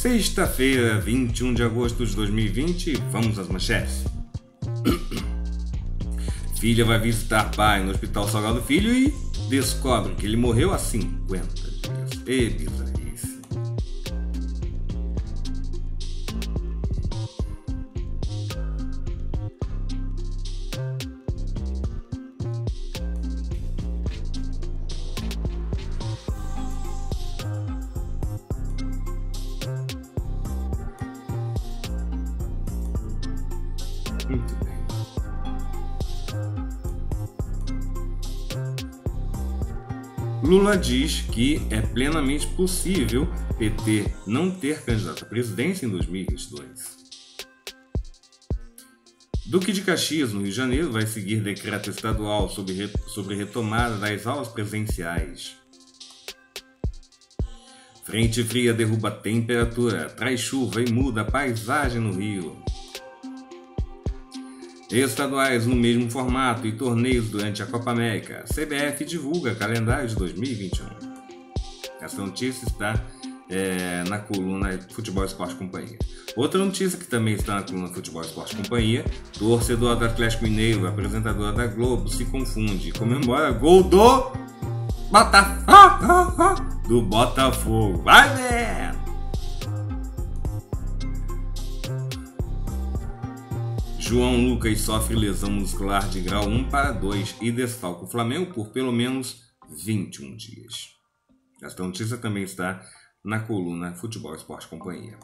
Sexta-feira, 21 de agosto de 2020, vamos às manchetes. Filha vai visitar pai no Hospital Salgado Filho e descobre que ele morreu há 50 dias. E Lula diz que é plenamente possível PT não ter candidato à presidência em 2022. Duque de Caxias, no Rio de Janeiro, vai seguir decreto estadual sobre, re... sobre retomada das aulas presenciais. Frente fria derruba temperatura, traz chuva e muda a paisagem no Rio. Estaduais no mesmo formato e torneios durante a Copa América. CBF divulga calendário de 2021. Essa notícia está é, na coluna Futebol Esporte Companhia. Outra notícia que também está na coluna Futebol Esporte Companhia: torcedor do Atlético Mineiro, apresentadora da Globo, se confunde. Comemora gol do Botafogo. Do Botafogo. Vai, né? João Lucas sofre lesão muscular de grau 1 para 2 e desfalca o Flamengo por pelo menos 21 dias. Esta notícia também está na coluna Futebol Esporte Companhia.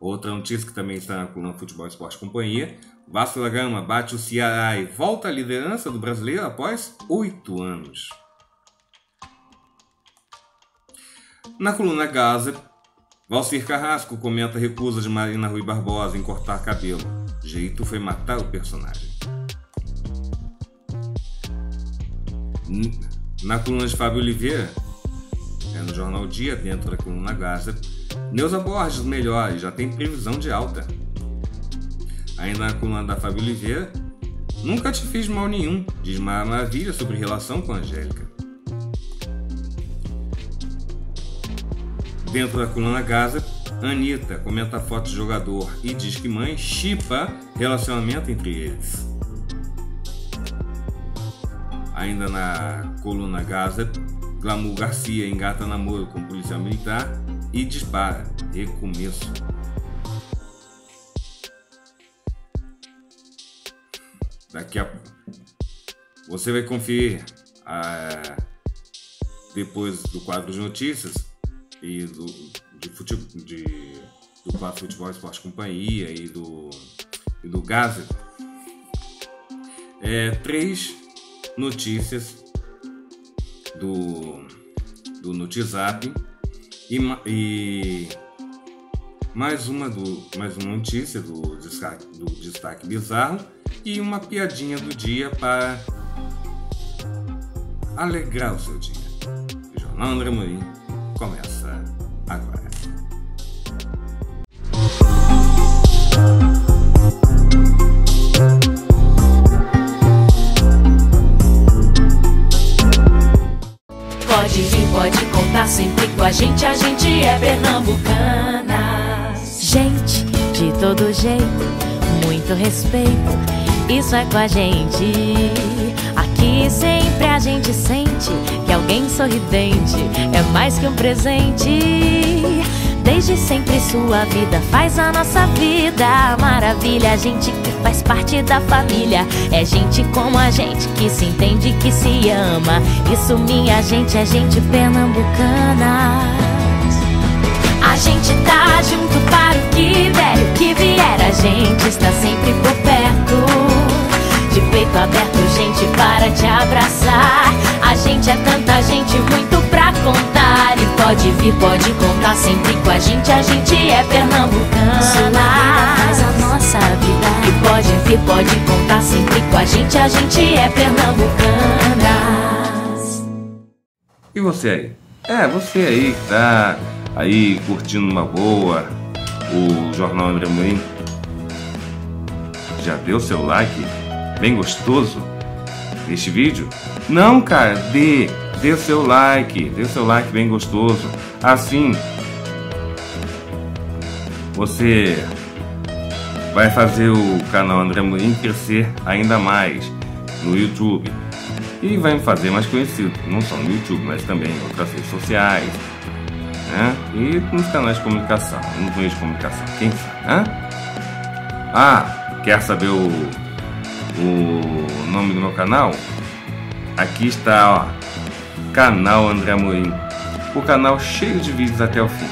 Outra notícia que também está na coluna Futebol Esporte Companhia: Vasco da Gama bate o Ceará e volta à liderança do brasileiro após oito anos. Na coluna Gaza, Valcir Carrasco comenta a recusa de Marina Rui Barbosa em cortar cabelo jeito foi matar o personagem. Hum, na coluna de Fábio Oliveira, é no Jornal Dia, dentro da coluna Gaza, Neuza Borges melhora e já tem previsão de alta. Ainda na coluna da Fábio Oliveira, nunca te fiz mal nenhum, diz Maravilha sobre relação com Angélica. Dentro da coluna Gaza, Anitta comenta foto de jogador e diz que mãe chipa relacionamento entre eles. Ainda na coluna Gaza, Glamour Garcia engata namoro com policial militar e dispara. Recomeço. Daqui a você vai conferir a... Ah, depois do quadro de notícias e do de futebol, de, do Clube Futebol Esporte Companhia e do, e do Gaza, é, três notícias do, do NotiZap e, e mais uma do mais uma notícia do destaque, do destaque bizarro e uma piadinha do dia para alegrar o seu dia. O Jornal André Mourinho começa. gente, a gente é pernambucanas. Gente, de todo jeito, muito respeito, isso é com a gente. Aqui sempre a gente sente que alguém sorridente é mais que um presente. Desde sempre sua vida faz a nossa vida maravilha. A gente que faz parte da família é gente como a gente que se entende, que se ama. Isso minha gente é gente pernambucana gente tá junto para o que der e o que vier. A gente está sempre por perto. De peito aberto, gente, para te abraçar. A gente é tanta gente, muito pra contar. E pode vir, pode contar sempre com a gente. A gente é pernambucana. a nossa vida. E pode vir, pode contar sempre com a gente. A gente é pernambucana. E você aí? É, você aí que tá aí curtindo uma boa o Jornal Embremoim. Já deu seu like? Bem gostoso? Neste vídeo? Não, cara, dê! Dê seu like, dê seu like bem gostoso. Assim, você vai fazer o canal André Morim crescer ainda mais no YouTube e vai me fazer mais conhecido, não só no YouTube, mas também em outras redes sociais, né? E nos canais de comunicação, nos meios de comunicação, quem sabe, né? Ah, quer saber o, o nome do meu canal? Aqui está, ó, canal André Amorim. O canal cheio de vídeos até o fim.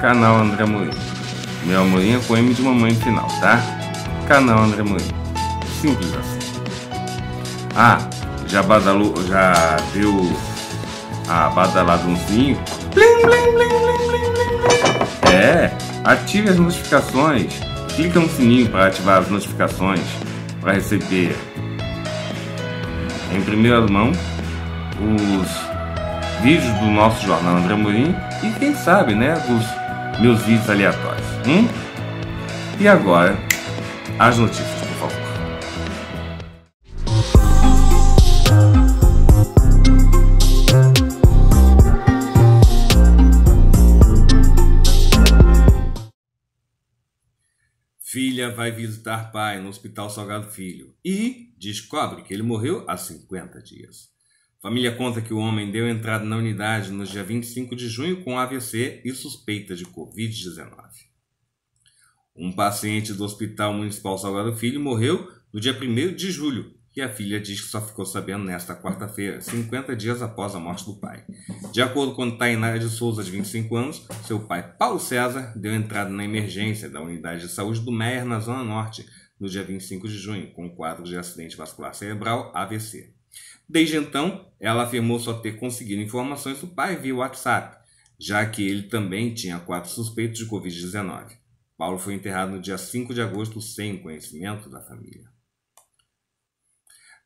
Canal André Amorim. Meu Amorim é com M de mamãe final, tá? Canal André Amorim. Simples assim. Ah, já badalou, já viu a badaladãozinho. Blim, blim, blim, é, ative as notificações. Clica no sininho para ativar as notificações para receber em primeira mão os vídeos do nosso jornal André Morim e quem sabe, né, dos meus vídeos aleatórios. Hum? E agora, as notícias. Filha vai visitar pai no Hospital Salgado Filho e descobre que ele morreu há 50 dias. família conta que o homem deu entrada na unidade no dia 25 de junho com AVC e suspeita de Covid-19. Um paciente do Hospital Municipal Salgado Filho morreu no dia 1 de julho que a filha diz que só ficou sabendo nesta quarta-feira, 50 dias após a morte do pai. De acordo com Tainá de Souza, de 25 anos, seu pai, Paulo César, deu entrada na emergência da unidade de saúde do Meier, na Zona Norte, no dia 25 de junho, com o quadro de acidente vascular cerebral AVC. Desde então, ela afirmou só ter conseguido informações do pai via WhatsApp, já que ele também tinha quatro suspeitos de Covid-19. Paulo foi enterrado no dia 5 de agosto sem conhecimento da família.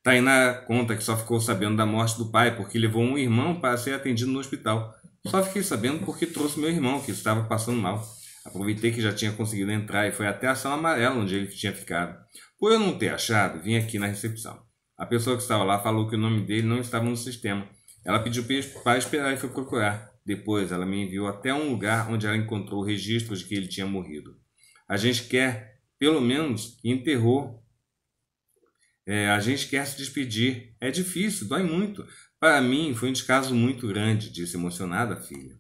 Tainá conta que só ficou sabendo da morte do pai porque levou um irmão para ser atendido no hospital. Só fiquei sabendo porque trouxe meu irmão, que estava passando mal. Aproveitei que já tinha conseguido entrar e foi até a sala amarela onde ele tinha ficado. Por eu não ter achado, vim aqui na recepção. A pessoa que estava lá falou que o nome dele não estava no sistema. Ela pediu para esperar e foi procurar. Depois, ela me enviou até um lugar onde ela encontrou registros de que ele tinha morrido. A gente quer, pelo menos, que enterrou é, a gente quer se despedir. É difícil, dói muito. Para mim, foi um descaso muito grande, disse emocionada a filha.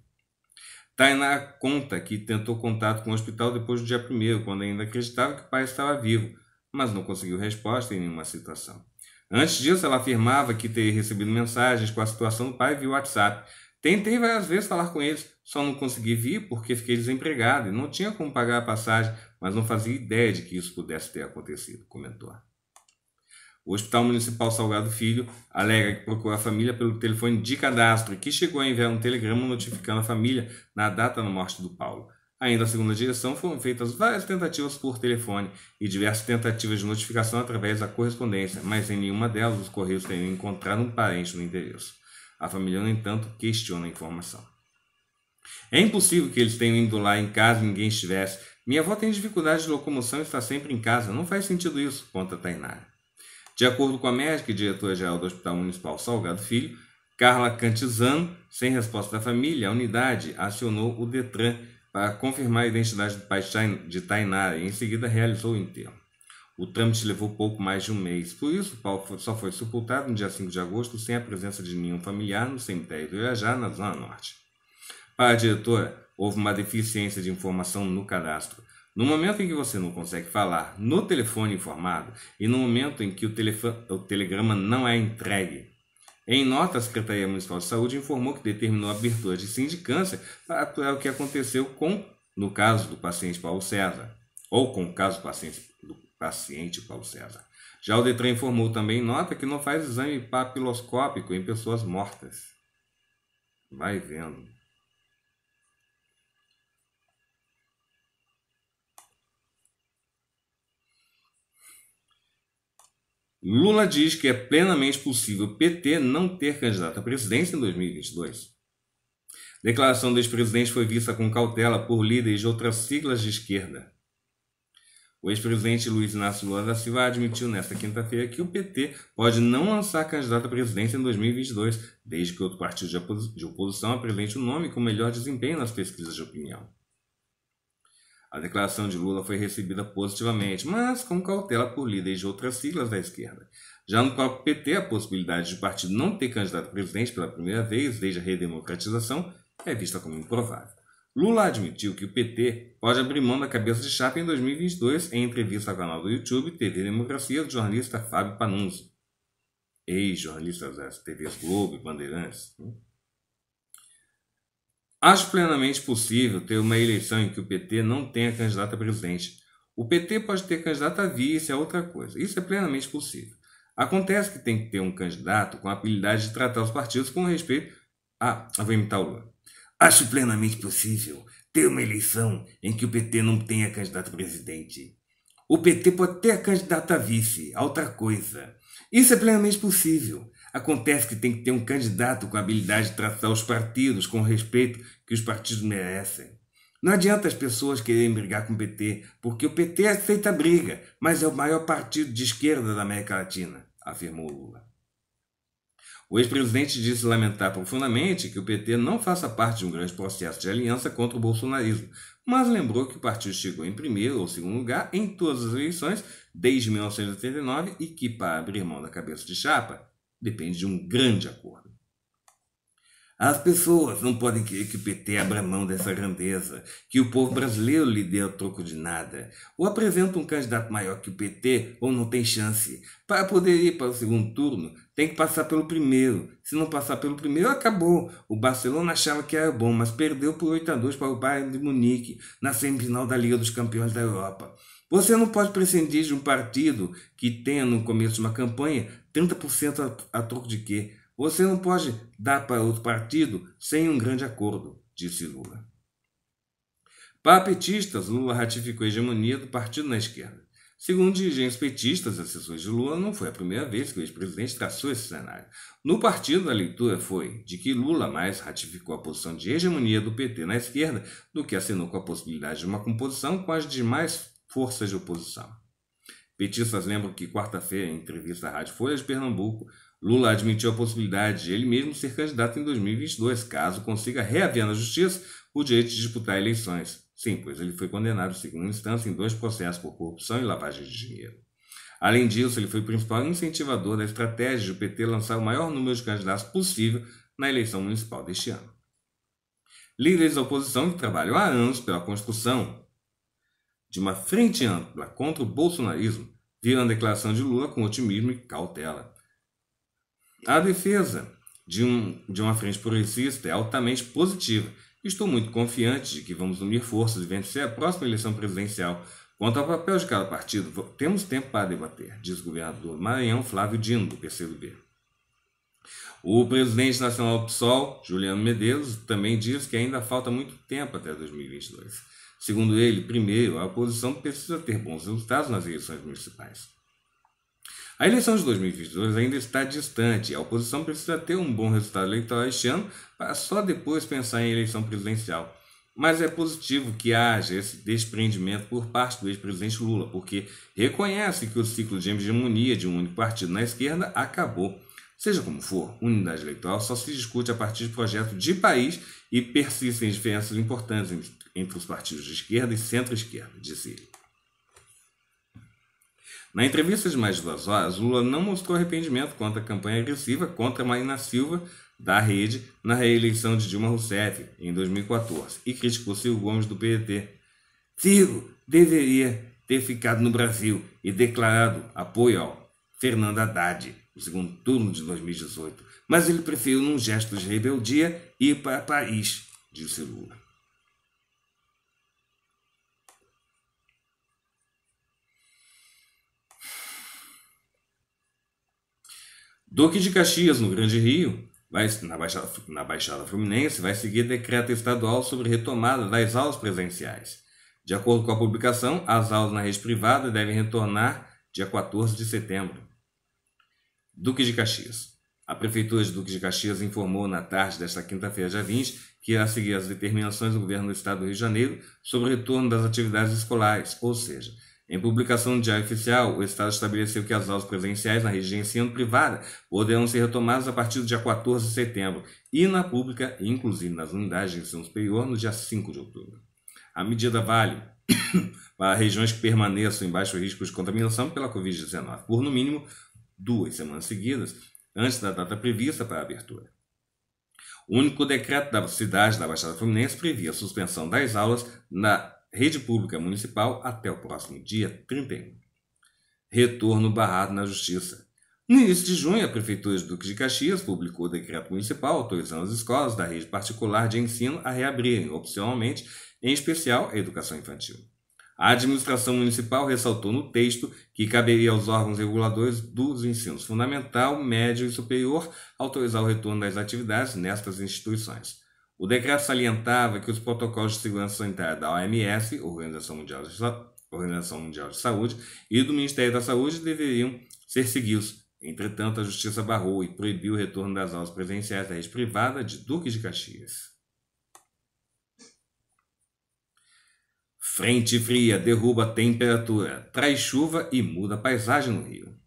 Tainá conta que tentou contato com o hospital depois do dia primeiro, quando ainda acreditava que o pai estava vivo, mas não conseguiu resposta em nenhuma situação. Antes disso, ela afirmava que teria recebido mensagens com a situação do pai via WhatsApp. Tentei várias vezes falar com eles, só não consegui vir porque fiquei desempregada e não tinha como pagar a passagem, mas não fazia ideia de que isso pudesse ter acontecido, comentou. O Hospital Municipal Salgado Filho alega que procurou a família pelo telefone de cadastro e que chegou a enviar um telegrama notificando a família na data da morte do Paulo. Ainda segundo a direção, foram feitas várias tentativas por telefone e diversas tentativas de notificação através da correspondência, mas em nenhuma delas os Correios teriam encontrado um parente no endereço. A família, no entanto, questiona a informação. É impossível que eles tenham ido lá em casa e ninguém estivesse. Minha avó tem dificuldade de locomoção e está sempre em casa. Não faz sentido isso, conta Tainara. De acordo com a médica e diretora-geral do Hospital Municipal Salgado Filho, Carla Cantizano, sem resposta da família, a unidade acionou o Detran para confirmar a identidade do pai de Tainara e em seguida realizou o enterro. O trâmite levou pouco mais de um mês, por isso o pau só foi sepultado no dia 5 de agosto sem a presença de nenhum familiar no cemitério do Irajá, na Zona Norte. Para a diretora, houve uma deficiência de informação no cadastro. No momento em que você não consegue falar no telefone informado e no momento em que o, o telegrama não é entregue. Em nota, a Secretaria Municipal de Saúde informou que determinou a abertura de sindicância para atuar o que aconteceu com, no caso do paciente Paulo César, ou com o caso do paciente, do paciente Paulo César. Já o Detran informou também em nota que não faz exame papiloscópico em pessoas mortas. Vai vendo. Lula diz que é plenamente possível PT não ter candidato à presidência em 2022. A declaração do ex-presidente foi vista com cautela por líderes de outras siglas de esquerda. O ex-presidente Luiz Inácio Lula da Silva admitiu nesta quinta-feira que o PT pode não lançar candidato à presidência em 2022, desde que outro partido de oposição apresente o nome com melhor desempenho nas pesquisas de opinião. A declaração de Lula foi recebida positivamente, mas com cautela por líderes de outras siglas da esquerda. Já no próprio PT, a possibilidade de o partido não ter candidato a presidente pela primeira vez desde a redemocratização é vista como improvável. Lula admitiu que o PT pode abrir mão da cabeça de chapa em 2022 em entrevista ao canal do YouTube TV Democracia do jornalista Fábio Panunzi, ex-jornalista das TVs Globo e Bandeirantes. Né? Acho plenamente possível ter uma eleição em que o PT não tenha candidato a presidente. O PT pode ter candidato a vice, é outra coisa. Isso é plenamente possível. Acontece que tem que ter um candidato com a habilidade de tratar os partidos com respeito. Ah, vou imitar o Lula. Acho plenamente possível ter uma eleição em que o PT não tenha candidato a presidente. O PT pode ter candidato a vice, é outra coisa. Isso é plenamente possível. Acontece que tem que ter um candidato com a habilidade de tratar os partidos com o respeito que os partidos merecem. Não adianta as pessoas quererem brigar com o PT, porque o PT aceita a briga, mas é o maior partido de esquerda da América Latina, afirmou Lula. O ex-presidente disse lamentar profundamente que o PT não faça parte de um grande processo de aliança contra o bolsonarismo, mas lembrou que o partido chegou em primeiro ou segundo lugar em todas as eleições desde 1989 e que, para abrir mão da cabeça de chapa, Depende de um grande acordo. As pessoas não podem querer que o PT abra mão dessa grandeza, que o povo brasileiro lhe dê a troco de nada. Ou apresenta um candidato maior que o PT, ou não tem chance. Para poder ir para o segundo turno, tem que passar pelo primeiro. Se não passar pelo primeiro, acabou. O Barcelona achava que era bom, mas perdeu por 8 a 2 para o Bayern de Munique, na semifinal da Liga dos Campeões da Europa. Você não pode prescindir de um partido que tenha, no começo de uma campanha, 30% a, a troco de quê? Você não pode dar para outro partido sem um grande acordo, disse Lula. Para petistas, Lula ratificou a hegemonia do partido na esquerda. Segundo dirigentes petistas e assessores de Lula, não foi a primeira vez que o ex-presidente traçou esse cenário. No partido, a leitura foi de que Lula mais ratificou a posição de hegemonia do PT na esquerda do que assinou com a possibilidade de uma composição com as demais forças de oposição. Petistas lembram que quarta-feira, em entrevista à Rádio Folha de Pernambuco, Lula admitiu a possibilidade de ele mesmo ser candidato em 2022, caso consiga reaver na justiça o direito de disputar eleições. Sim, pois ele foi condenado em segunda instância em dois processos por corrupção e lavagem de dinheiro. Além disso, ele foi o principal incentivador da estratégia do PT lançar o maior número de candidatos possível na eleição municipal deste ano. Líderes da oposição que trabalham há anos pela construção de uma frente ampla contra o bolsonarismo, viram a declaração de Lula com otimismo e cautela. A defesa de, um, de uma frente progressista é altamente positiva. Estou muito confiante de que vamos unir forças e vencer a próxima eleição presidencial. Quanto ao papel de cada partido, temos tempo para debater, diz o governador do Maranhão Flávio Dino, do PCdoB. O presidente nacional do PSOL, Juliano Medeiros, também diz que ainda falta muito tempo até 2022. Segundo ele, primeiro, a oposição precisa ter bons resultados nas eleições municipais. A eleição de 2022 ainda está distante. A oposição precisa ter um bom resultado eleitoral este ano para só depois pensar em eleição presidencial. Mas é positivo que haja esse desprendimento por parte do ex-presidente Lula, porque reconhece que o ciclo de hegemonia de um único partido na esquerda acabou. Seja como for, unidade eleitoral só se discute a partir de projeto de país e persistem diferenças importantes entre os partidos de esquerda e centro-esquerda, disse ele. Na entrevista de mais duas horas, Lula não mostrou arrependimento quanto à campanha agressiva contra Marina Silva da Rede na reeleição de Dilma Rousseff em 2014 e criticou Ciro Gomes do PDT. Ciro deveria ter ficado no Brasil e declarado apoio ao Fernando Haddad no segundo turno de 2018, mas ele preferiu, num gesto de rebeldia, ir para Paris, disse Lula. Duque de Caxias, no Grande Rio, vai, na, Baixada, na Baixada Fluminense, vai seguir decreto estadual sobre retomada das aulas presenciais. De acordo com a publicação, as aulas na rede privada devem retornar dia 14 de setembro. Duque de Caxias. A Prefeitura de Duque de Caxias informou na tarde desta quinta-feira, dia 20, que irá seguir as determinações do governo do Estado do Rio de Janeiro sobre o retorno das atividades escolares, ou seja, em publicação de diário oficial, o Estado estabeleceu que as aulas presenciais na Região de ensino privada poderão ser retomadas a partir do dia 14 de setembro e na pública, inclusive nas unidades de ensino superior, no dia 5 de outubro. A medida vale para regiões que permaneçam em baixo risco de contaminação pela Covid-19 por, no mínimo, duas semanas seguidas antes da data prevista para a abertura. O único decreto da cidade da Baixada Fluminense previa a suspensão das aulas na rede pública municipal até o próximo dia 31. Retorno barrado na Justiça. No início de junho, a Prefeitura de Duque de Caxias publicou o decreto municipal autorizando as escolas da rede particular de ensino a reabrirem, opcionalmente, em especial a educação infantil. A administração municipal ressaltou no texto que caberia aos órgãos reguladores dos ensinos fundamental, médio e superior autorizar o retorno das atividades nestas instituições. O decreto salientava que os protocolos de segurança sanitária da OMS, Organização Mundial de, Sa Organização Mundial de Saúde, e do Ministério da Saúde deveriam ser seguidos. Entretanto, a Justiça barrou e proibiu o retorno das aulas presenciais da rede privada de Duque de Caxias. Frente fria derruba a temperatura, traz chuva e muda a paisagem no Rio.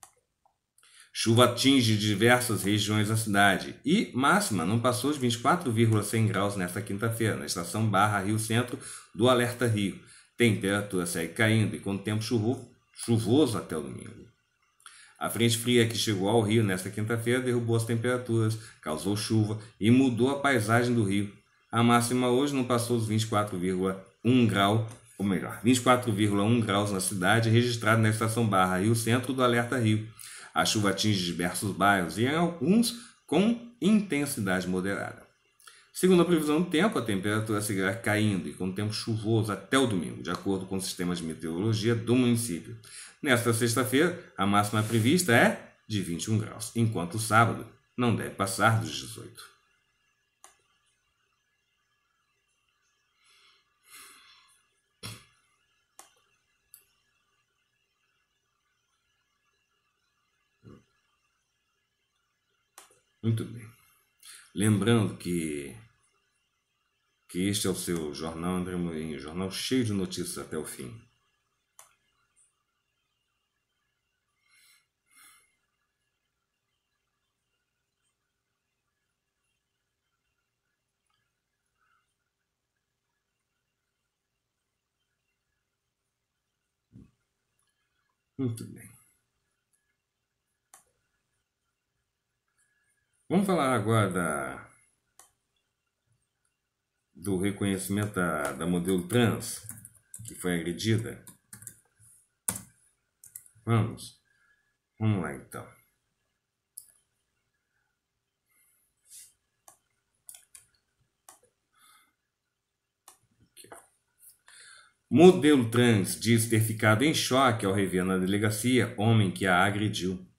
Chuva atinge diversas regiões da cidade e máxima não passou de 24,100 graus nesta quinta-feira, na estação Barra Rio Centro do Alerta Rio. Temperatura segue caindo e com tempo chuvoso até o domingo. A frente fria que chegou ao Rio nesta quinta-feira derrubou as temperaturas, causou chuva e mudou a paisagem do Rio. A máxima hoje não passou os 24,1 grau, ou melhor, 24,1 graus na cidade, registrado na estação Barra Rio Centro do Alerta Rio. A chuva atinge diversos bairros e em alguns com intensidade moderada. Segundo a previsão do tempo, a temperatura seguirá caindo e com tempo chuvoso até o domingo, de acordo com o sistema de meteorologia do município. Nesta sexta-feira, a máxima prevista é de 21 graus, enquanto o sábado não deve passar dos 18. Muito bem. Lembrando que que este é o seu jornal André Moinho, jornal cheio de notícias até o fim. Muito bem. Vamos falar agora da, do reconhecimento da, da modelo trans que foi agredida. Vamos? Vamos lá então. Modelo trans diz ter ficado em choque ao rever na delegacia homem que a agrediu.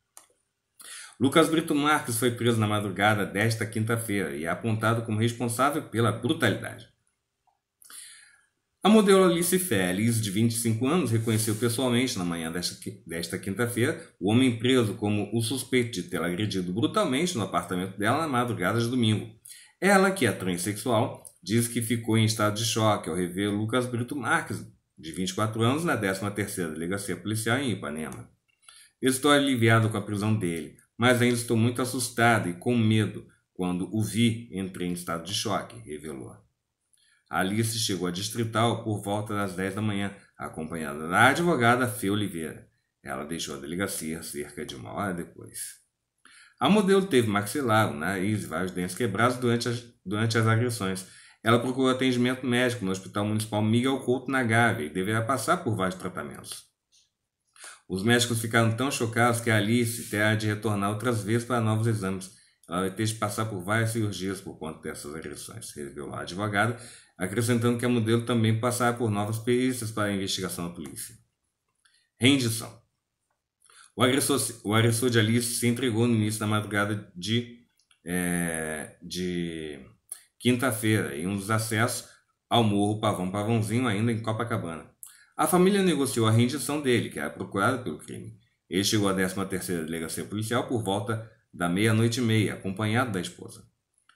Lucas Brito Marques foi preso na madrugada desta quinta-feira e é apontado como responsável pela brutalidade. A modelo Alice Félix, de 25 anos, reconheceu pessoalmente na manhã desta quinta-feira o homem preso como o suspeito de tê-la agredido brutalmente no apartamento dela na madrugada de domingo. Ela, que é transexual, diz que ficou em estado de choque ao rever Lucas Brito Marques, de 24 anos, na 13ª Delegacia Policial em Ipanema. Estou aliviado com a prisão dele mas ainda estou muito assustada e com medo quando o vi, entrei em estado de choque, revelou. Alice chegou à distrital por volta das 10 da manhã, acompanhada da advogada Fê Oliveira. Ela deixou a delegacia cerca de uma hora depois. A modelo teve maxilar, nariz e vários dentes quebrados durante as, durante as agressões. Ela procurou atendimento médico no Hospital Municipal Miguel Couto, na Gávea, e deverá passar por vários tratamentos. Os médicos ficaram tão chocados que é Alice terá de retornar outras vezes para novos exames. Ela vai ter de passar por várias cirurgias por conta dessas agressões, revelou a advogada, acrescentando que a modelo também passará por novas perícias para a investigação da polícia. Rendição. O agressor, o agressor de Alice se entregou no início da madrugada de, é, de quinta-feira em um dos acessos ao morro Pavão Pavãozinho, ainda em Copacabana. A família negociou a rendição dele, que era procurado pelo crime. Ele chegou à 13ª Delegacia Policial por volta da meia-noite e meia, acompanhado da esposa.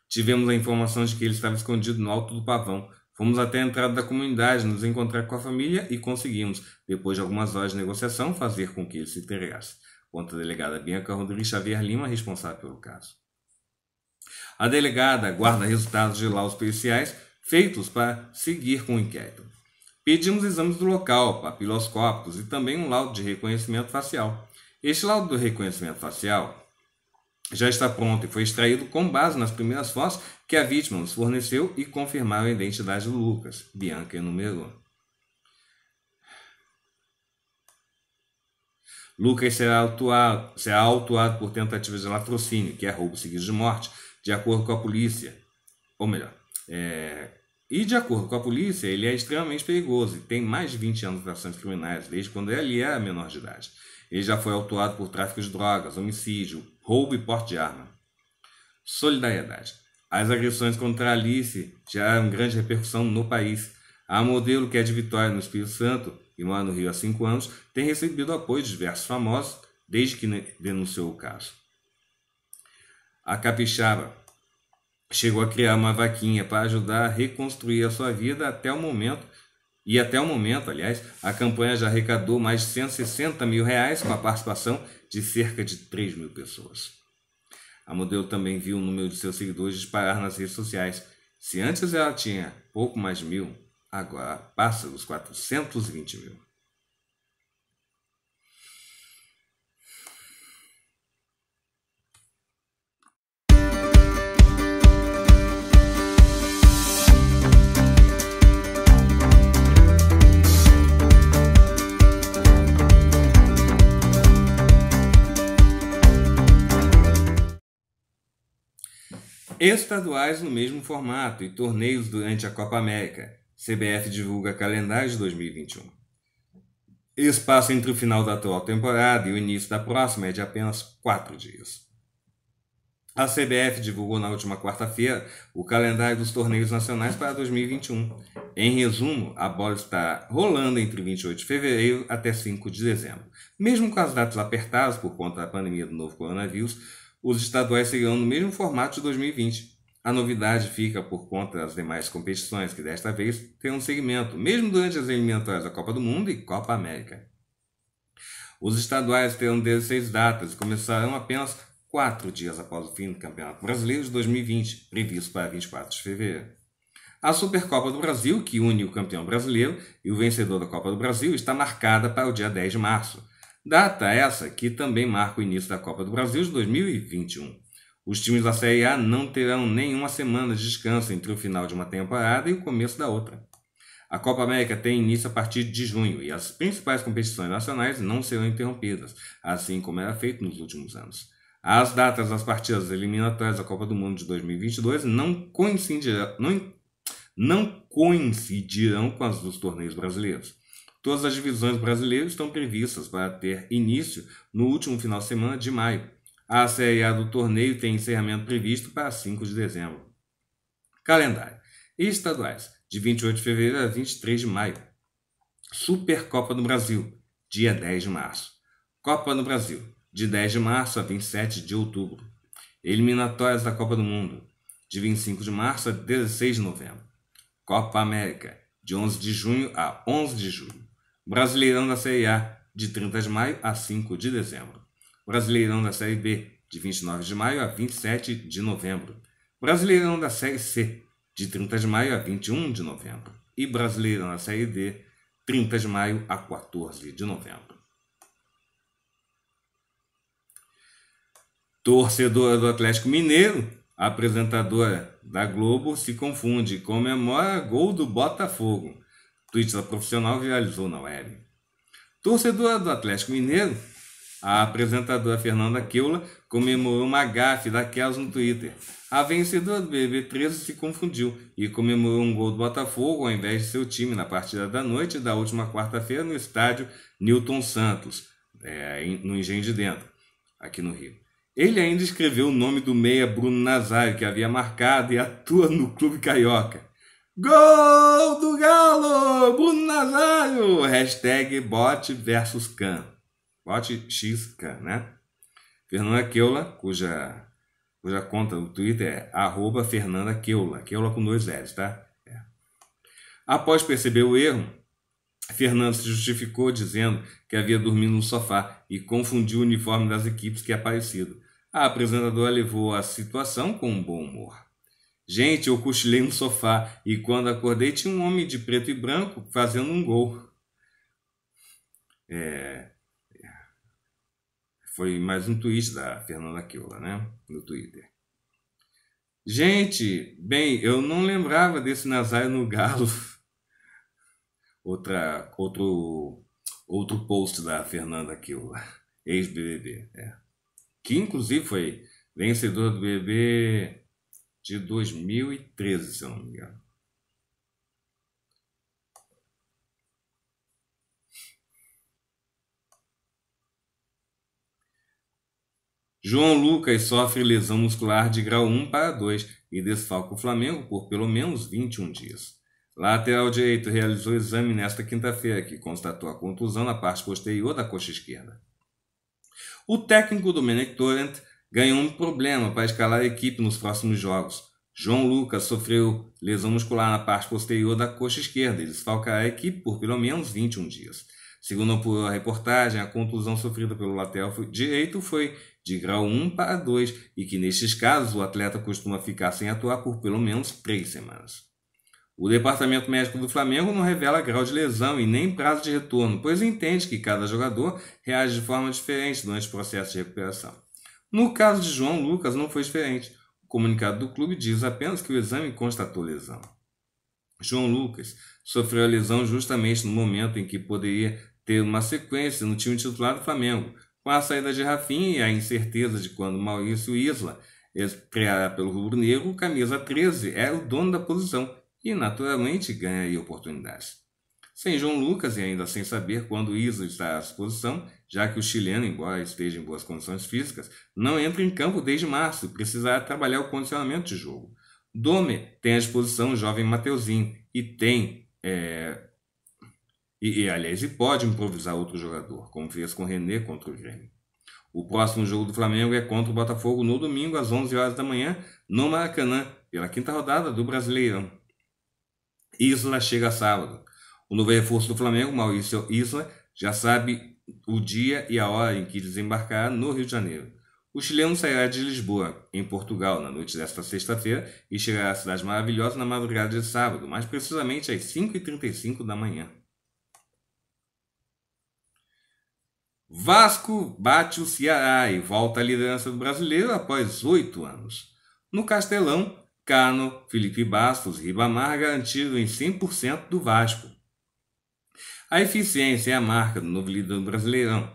Tivemos a informação de que ele estava escondido no alto do pavão. Fomos até a entrada da comunidade nos encontrar com a família e conseguimos, depois de algumas horas de negociação, fazer com que ele se entregasse. Conta a delegada Bianca Rodrigues Xavier Lima, responsável pelo caso. A delegada aguarda resultados de laudos policiais feitos para seguir com o inquérito. Pedimos exames do local, papiloscópicos e também um laudo de reconhecimento facial. Este laudo do reconhecimento facial já está pronto e foi extraído com base nas primeiras fotos que a vítima nos forneceu e confirmaram a identidade do Lucas. Bianca enumerou. Lucas será autuado, será autuado por tentativa de latrocínio, que é roubo seguido de morte, de acordo com a polícia. Ou melhor, é, e de acordo com a polícia, ele é extremamente perigoso e tem mais de 20 anos de ações criminais, desde quando ele era é menor de idade. Ele já foi autuado por tráfico de drogas, homicídio, roubo e porte de arma. Solidariedade. As agressões contra Alice geraram grande repercussão no país. A modelo, que é de Vitória, no Espírito Santo, e mora no Rio há cinco anos, tem recebido apoio de diversos famosos desde que denunciou o caso. A Capixaba, Chegou a criar uma vaquinha para ajudar a reconstruir a sua vida até o momento. E até o momento, aliás, a campanha já arrecadou mais de 160 mil reais com a participação de cerca de 3 mil pessoas. A modelo também viu o número de seus seguidores disparar nas redes sociais. Se antes ela tinha pouco mais de mil, agora passa dos 420 mil. estaduais no mesmo formato e torneios durante a Copa América. CBF divulga calendário de 2021. Espaço entre o final da atual temporada e o início da próxima é de apenas quatro dias. A CBF divulgou na última quarta-feira o calendário dos torneios nacionais para 2021. Em resumo, a bola está rolando entre 28 de fevereiro até 5 de dezembro. Mesmo com as datas apertadas por conta da pandemia do novo coronavírus, os estaduais seguirão no mesmo formato de 2020. A novidade fica por conta das demais competições, que desta vez têm um segmento, mesmo durante as eliminatórias da Copa do Mundo e Copa América. Os estaduais terão 16 datas e começarão apenas quatro dias após o fim do Campeonato Brasileiro de 2020, previsto para 24 de fevereiro. A Supercopa do Brasil, que une o campeão brasileiro e o vencedor da Copa do Brasil, está marcada para o dia 10 de março, Data essa que também marca o início da Copa do Brasil de 2021. Os times da Série A não terão nenhuma semana de descanso entre o final de uma temporada e o começo da outra. A Copa América tem início a partir de junho e as principais competições nacionais não serão interrompidas, assim como era feito nos últimos anos. As datas das partidas eliminatórias da Copa do Mundo de 2022 não coincidirão, não, não coincidirão com as dos torneios brasileiros. Todas as divisões brasileiras estão previstas para ter início no último final de semana de maio. A Série A do torneio tem encerramento previsto para 5 de dezembro. Calendário: Estaduais, de 28 de fevereiro a 23 de maio. Supercopa do Brasil, dia 10 de março. Copa do Brasil, de 10 de março a 27 de outubro. Eliminatórias da Copa do Mundo, de 25 de março a 16 de novembro. Copa América, de 11 de junho a 11 de julho. Brasileirão da Série A, de 30 de maio a 5 de dezembro. Brasileirão da Série B, de 29 de maio a 27 de novembro. Brasileirão da Série C, de 30 de maio a 21 de novembro. E Brasileirão da Série D, 30 de maio a 14 de novembro. Torcedora do Atlético Mineiro, apresentadora da Globo, se confunde e comemora gol do Botafogo. Twitch da profissional viralizou na web. Torcedora do Atlético Mineiro, a apresentadora Fernanda Keula comemorou uma gafe daquelas no Twitter. A vencedora do BB13 se confundiu e comemorou um gol do Botafogo ao invés de seu time na partida da noite da última quarta-feira no estádio Newton Santos, é, no Engenho de Dentro, aqui no Rio. Ele ainda escreveu o nome do meia Bruno Nazário, que havia marcado e atua no Clube Carioca. Gol do Galo! Bruno Nazário! Hashtag bot versus can. Bot x can, né? Fernanda Keula, cuja, cuja conta no Twitter é arroba Fernanda Keula. Keula com dois L's, tá? É. Após perceber o erro, Fernando se justificou dizendo que havia dormido no sofá e confundiu o uniforme das equipes que é parecido. A apresentadora levou a situação com um bom humor. Gente, eu cochilei no sofá e quando acordei tinha um homem de preto e branco fazendo um gol. É... Foi mais um tweet da Fernanda Queula, né? No Twitter. Gente, bem, eu não lembrava desse Nazário no Galo. Outra, outro, outro post da Fernanda Queula, ex-BBB. É. Que inclusive foi vencedora do BBB de 2013, se eu não me engano. João Lucas sofre lesão muscular de grau 1 para 2 e desfalca o Flamengo por pelo menos 21 dias. Lateral direito realizou exame nesta quinta-feira, que constatou a contusão na parte posterior da coxa esquerda. O técnico do Torrent ganhou um problema para escalar a equipe nos próximos jogos. João Lucas sofreu lesão muscular na parte posterior da coxa esquerda e desfalcará a equipe por pelo menos 21 dias. Segundo a reportagem, a contusão sofrida pelo lateral direito foi de grau 1 para 2 e que nestes casos o atleta costuma ficar sem atuar por pelo menos 3 semanas. O departamento médico do Flamengo não revela grau de lesão e nem prazo de retorno, pois entende que cada jogador reage de forma diferente durante o processo de recuperação. No caso de João Lucas, não foi diferente. O comunicado do clube diz apenas que o exame constatou lesão. João Lucas sofreu a lesão justamente no momento em que poderia ter uma sequência no time titular do Flamengo, com a saída de Rafinha e a incerteza de quando Maurício Isla estreará pelo Rubro Negro, camisa 13 é o dono da posição e naturalmente ganha oportunidades. Sem João Lucas e ainda sem saber quando Isla está à disposição, já que o chileno, embora esteja em boas condições físicas, não entra em campo desde março e precisará trabalhar o condicionamento de jogo. Dome tem à disposição o jovem Mateuzinho e tem. É... E, e, aliás, e pode improvisar outro jogador, como fez com René contra o Grêmio. O próximo jogo do Flamengo é contra o Botafogo no domingo, às 11 horas da manhã, no Maracanã, pela quinta rodada do Brasileirão. Isla chega sábado o novo reforço do Flamengo, Maurício Isla, já sabe o dia e a hora em que desembarcará no Rio de Janeiro. O chileno sairá de Lisboa, em Portugal, na noite desta sexta-feira e chegará à Cidade Maravilhosa na madrugada de sábado, mais precisamente às 5h35 da manhã. Vasco bate o Ceará e volta à liderança do brasileiro após oito anos. No Castelão, Cano, Felipe Bastos e Ribamar garantiram em 100% do Vasco. A eficiência é a marca do novo líder do Brasileirão.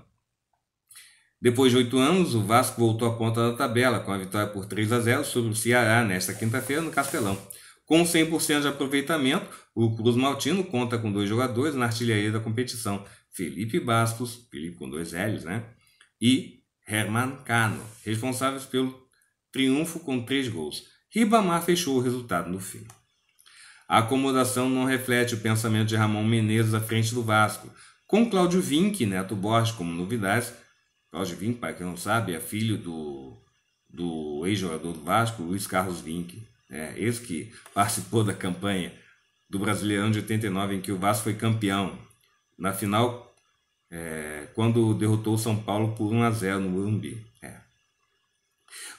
Depois de oito anos, o Vasco voltou à ponta da tabela com a vitória por 3 a 0 sobre o Ceará nesta quinta-feira no Castelão. Com 100% de aproveitamento, o Cruz Maltino conta com dois jogadores na artilharia da competição: Felipe Bastos, Felipe com dois L's, né? E Herman Cano, responsáveis pelo triunfo com três gols. Ribamar fechou o resultado no fim. A acomodação não reflete o pensamento de Ramon Menezes à frente do Vasco, com Cláudio Vinck, Neto Borges como novidades. Cláudio Vinck, para quem não sabe, é filho do, do ex-jogador do Vasco, Luiz Carlos Vinck. É, esse que participou da campanha do Brasileirão de 89, em que o Vasco foi campeão. Na final, é, quando derrotou o São Paulo por 1 a 0 no Morumbi. É.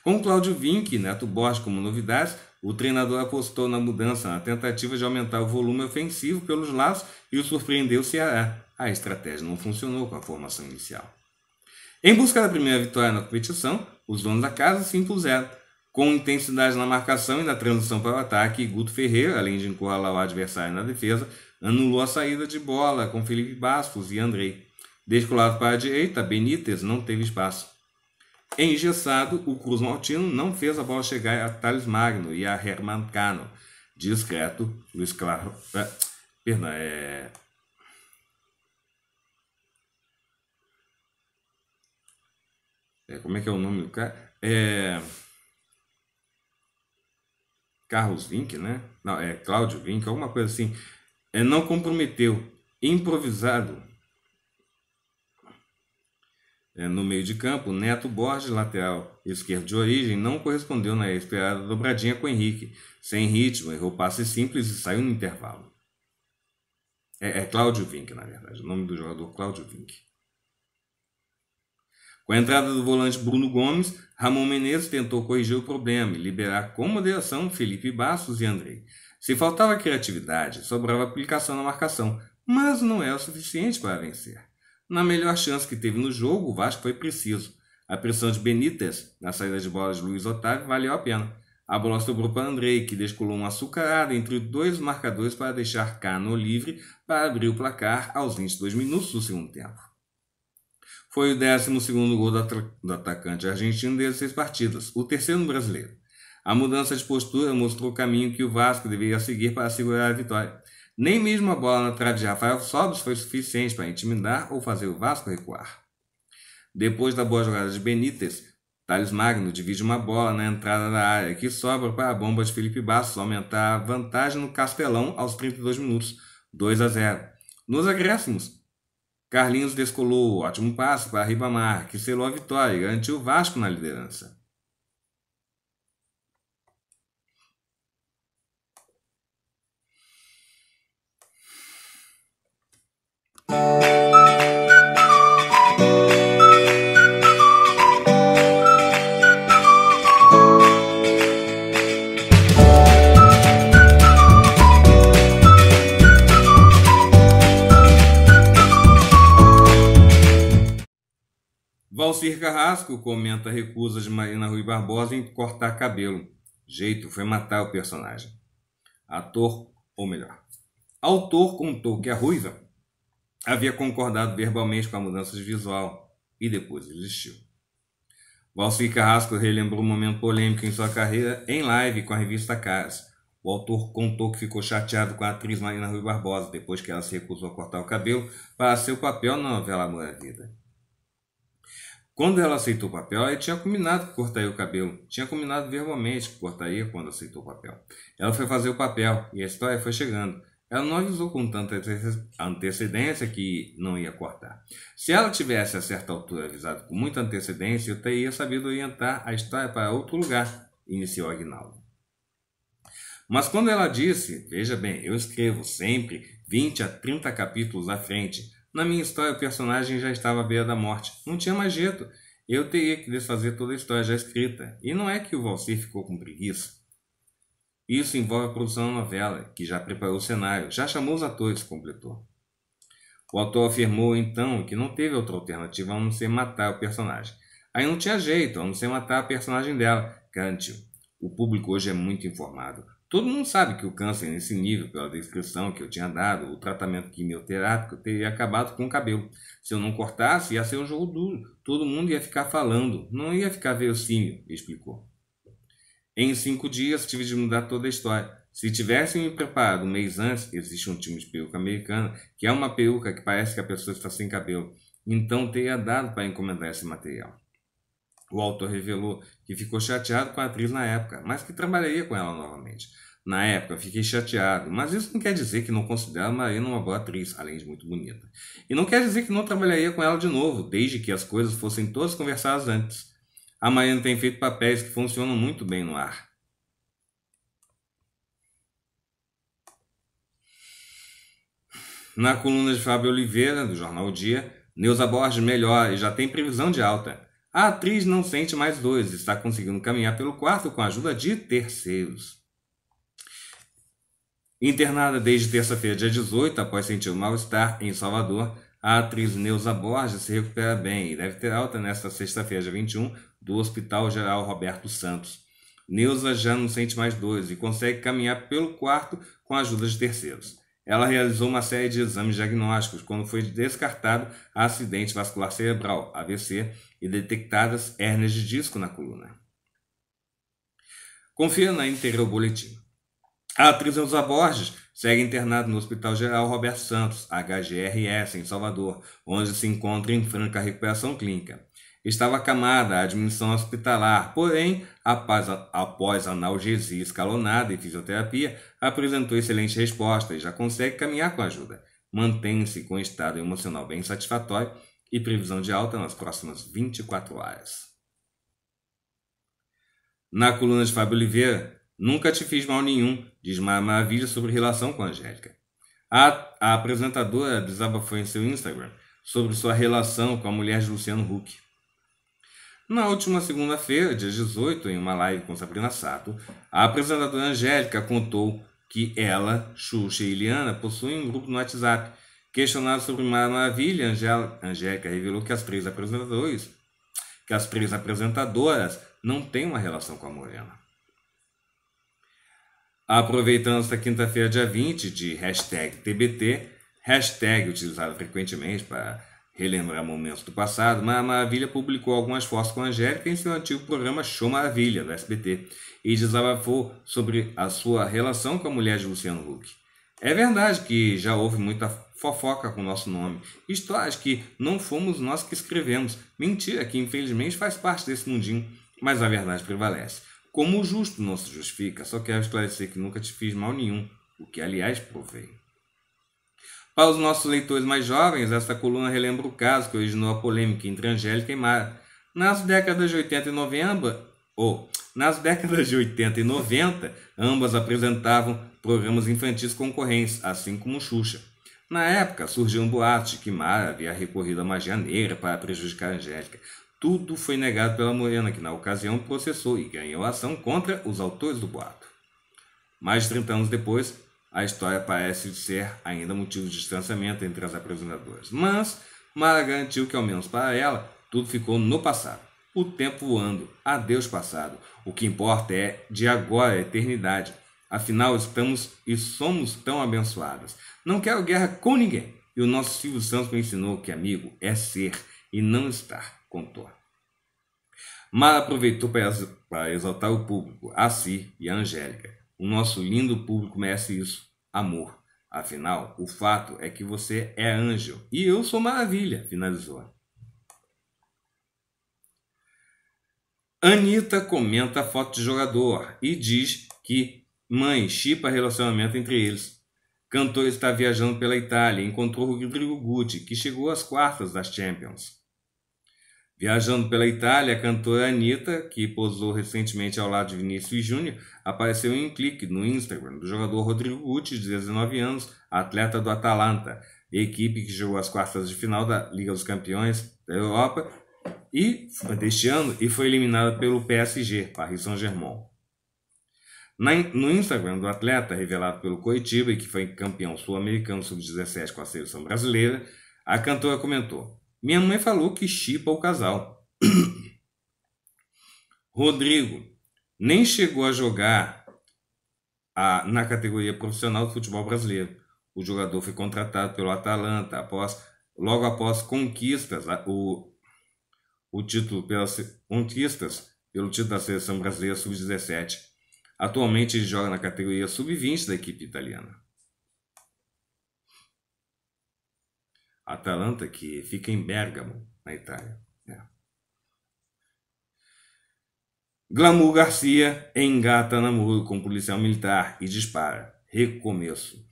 Com Cláudio Vinck, Neto Borges como novidades, o treinador apostou na mudança, na tentativa de aumentar o volume ofensivo pelos lados e o surpreendeu se Ceará. A estratégia não funcionou com a formação inicial. Em busca da primeira vitória na competição, os donos da casa se impuseram. Com intensidade na marcação e na transição para o ataque, Guto Ferreira, além de encurralar o adversário na defesa, anulou a saída de bola com Felipe Bastos e Andrei. Descolado para a direita, Benítez não teve espaço. Engessado, o Cruz Maltino não fez a bola chegar a Thales Magno e a Herman Cano. Discreto, Luiz Claro. É, perdão, é. é como é que é o nome do cara? É. Carlos Vink, né? Não, é Cláudio Vink, alguma coisa assim. É, não comprometeu. Improvisado, é, no meio de campo, Neto Borges, lateral esquerdo de origem, não correspondeu na esperada dobradinha com Henrique. Sem ritmo, errou passe simples e saiu no intervalo. É, é Cláudio Vink, na verdade, o nome do jogador Cláudio Vink. Com a entrada do volante Bruno Gomes, Ramon Menezes tentou corrigir o problema e liberar com moderação Felipe Bastos e Andrei. Se faltava criatividade, sobrava aplicação na marcação, mas não é o suficiente para vencer. Na melhor chance que teve no jogo, o Vasco foi preciso. A pressão de Benítez na saída de bola de Luiz Otávio valeu a pena. A bola sobrou para Andrei, que descolou uma açucarada entre dois marcadores para deixar Cano livre para abrir o placar aos 22 minutos do segundo tempo. Foi o 12 gol do atacante argentino desde seis partidas, o terceiro no brasileiro. A mudança de postura mostrou o caminho que o Vasco deveria seguir para segurar a vitória. Nem mesmo a bola na trave de Rafael Sobres foi suficiente para intimidar ou fazer o Vasco recuar. Depois da boa jogada de Benítez, Thales Magno divide uma bola na entrada da área que sobra para a bomba de Felipe Bastos aumentar a vantagem no Castelão aos 32 minutos, 2 a 0. Nos agréscimos, Carlinhos descolou o ótimo passe para Ribamar, que selou a vitória e garantiu o Vasco na liderança. Valcir Carrasco comenta a recusa de Marina Rui Barbosa em cortar cabelo. Jeito foi matar o personagem. Ator, ou melhor, autor contou que a ruiva havia concordado verbalmente com a mudança de visual e depois desistiu. Valsky Carrasco relembrou um momento polêmico em sua carreira em live com a revista casa O autor contou que ficou chateado com a atriz Marina Rui Barbosa depois que ela se recusou a cortar o cabelo para seu papel na novela Amor à Vida. Quando ela aceitou o papel, ela tinha combinado que cortaria o cabelo. Tinha combinado verbalmente que cortaria quando aceitou o papel. Ela foi fazer o papel e a história foi chegando. Ela não avisou com tanta antecedência que não ia cortar. Se ela tivesse a certa altura avisado com muita antecedência, eu teria sabido orientar a história para outro lugar, iniciou Agnaldo. Mas quando ela disse, veja bem, eu escrevo sempre 20 a 30 capítulos à frente, na minha história o personagem já estava à beira da morte, não tinha mais jeito, eu teria que desfazer toda a história já escrita. E não é que o Valsir ficou com preguiça. Isso envolve a produção da novela, que já preparou o cenário, já chamou os atores, completou. O autor afirmou então que não teve outra alternativa a não ser matar o personagem. Aí não tinha jeito, a não ser matar a personagem dela, Cantil. O público hoje é muito informado. Todo mundo sabe que o câncer nesse nível, pela descrição que eu tinha dado, o tratamento quimioterápico teria acabado com o cabelo. Se eu não cortasse, ia ser um jogo duro. Todo mundo ia ficar falando, não ia ficar verossímil, explicou. Em cinco dias tive de mudar toda a história. Se tivessem me preparado um mês antes, existe um time de peruca americana, que é uma peruca que parece que a pessoa está sem cabelo, então teria dado para encomendar esse material. O autor revelou que ficou chateado com a atriz na época, mas que trabalharia com ela novamente. Na época, fiquei chateado, mas isso não quer dizer que não considero a Marina uma boa atriz, além de muito bonita. E não quer dizer que não trabalharia com ela de novo, desde que as coisas fossem todas conversadas antes. A Mariana tem feito papéis que funcionam muito bem no ar. Na coluna de Fábio Oliveira, do jornal o Dia, Neuza Borges melhora e já tem previsão de alta. A atriz não sente mais dores, está conseguindo caminhar pelo quarto com a ajuda de terceiros. Internada desde terça-feira, dia 18, após sentir um mal-estar em Salvador, a atriz Neuza Borges se recupera bem e deve ter alta nesta sexta-feira, dia 21, do Hospital Geral Roberto Santos. Neuza já não sente mais dores e consegue caminhar pelo quarto com a ajuda de terceiros. Ela realizou uma série de exames diagnósticos quando foi descartado acidente vascular cerebral, AVC, e detectadas hernias de disco na coluna. Confira na íntegra o boletim. A atriz Elza Borges segue internada no Hospital Geral Roberto Santos, HGRS, em Salvador, onde se encontra em franca recuperação clínica. Estava acamada à admissão hospitalar, porém, após, após analgesia escalonada e fisioterapia, apresentou excelente resposta e já consegue caminhar com ajuda. Mantém-se com estado emocional bem satisfatório e previsão de alta nas próximas 24 horas. Na coluna de Fábio Oliveira, nunca te fiz mal nenhum, diz Maravilha sobre relação com a Angélica. A, a apresentadora desabafou em seu Instagram sobre sua relação com a mulher de Luciano Huck. Na última segunda-feira, dia 18, em uma live com Sabrina Sato, a apresentadora Angélica contou que ela, Xuxa e Eliana possuem um grupo no WhatsApp. Questionada sobre uma Maravilha, Angélica revelou que as três apresentadoras, que as três apresentadoras não têm uma relação com a Morena. Aproveitando esta quinta-feira, dia 20, de hashtag TBT, hashtag utilizada frequentemente para relembrar momentos do passado, a Maravilha publicou algumas fotos com Angélica em seu antigo programa Show Maravilha, do SBT, e desabafou sobre a sua relação com a mulher de Luciano Huck. É verdade que já houve muita fofoca com nosso nome, histórias que não fomos nós que escrevemos, mentira que infelizmente faz parte desse mundinho, mas a verdade prevalece. Como o justo não se justifica, só quero esclarecer que nunca te fiz mal nenhum, o que aliás provei. Para os nossos leitores mais jovens, esta coluna relembra o caso que originou a polêmica entre Angélica e Mara. Nas décadas de 80 e 90, ou nas décadas de 80 e 90, ambas apresentavam programas infantis concorrentes, assim como Xuxa. Na época, surgiu um boato de que Mara havia recorrido à magia negra para prejudicar Angélica. Tudo foi negado pela Morena, que na ocasião processou e ganhou ação contra os autores do boato. Mais de 30 anos depois, a história parece ser ainda motivo de distanciamento entre as apresentadoras. Mas Mara garantiu que, ao menos para ela, tudo ficou no passado. O tempo voando, adeus passado. O que importa é de agora, a eternidade. Afinal, estamos e somos tão abençoadas. Não quero guerra com ninguém. E o nosso Silvio Santos me ensinou que amigo é ser e não estar. Contou. Mara aproveitou para exaltar o público, a si e a Angélica. O nosso lindo público merece isso. Amor. Afinal, o fato é que você é anjo e eu sou maravilha, finalizou. Anitta comenta a foto de jogador e diz que mãe chipa relacionamento entre eles. Cantor está viajando pela Itália e encontrou Rodrigo Guti, que chegou às quartas das Champions. Viajando pela Itália, a cantora Anitta, que posou recentemente ao lado de Vinícius Júnior, apareceu em um clique no Instagram do jogador Rodrigo Guti, de 19 anos, atleta do Atalanta, equipe que jogou as quartas de final da Liga dos Campeões da Europa e deste ano e foi eliminada pelo PSG, Paris Saint-Germain. No Instagram do atleta, revelado pelo Coritiba e que foi campeão sul-americano sub-17 com a seleção brasileira, a cantora comentou: minha mãe falou que chipa o casal. Rodrigo nem chegou a jogar a, na categoria profissional do futebol brasileiro. O jogador foi contratado pelo Atalanta após, logo após conquistas o, o título conquistas pelo título da seleção brasileira sub-17. Atualmente ele joga na categoria sub-20 da equipe italiana. Atalanta, que fica em Bergamo, na Itália. É. Glamour Garcia engata namoro com policial militar e dispara. Recomeço.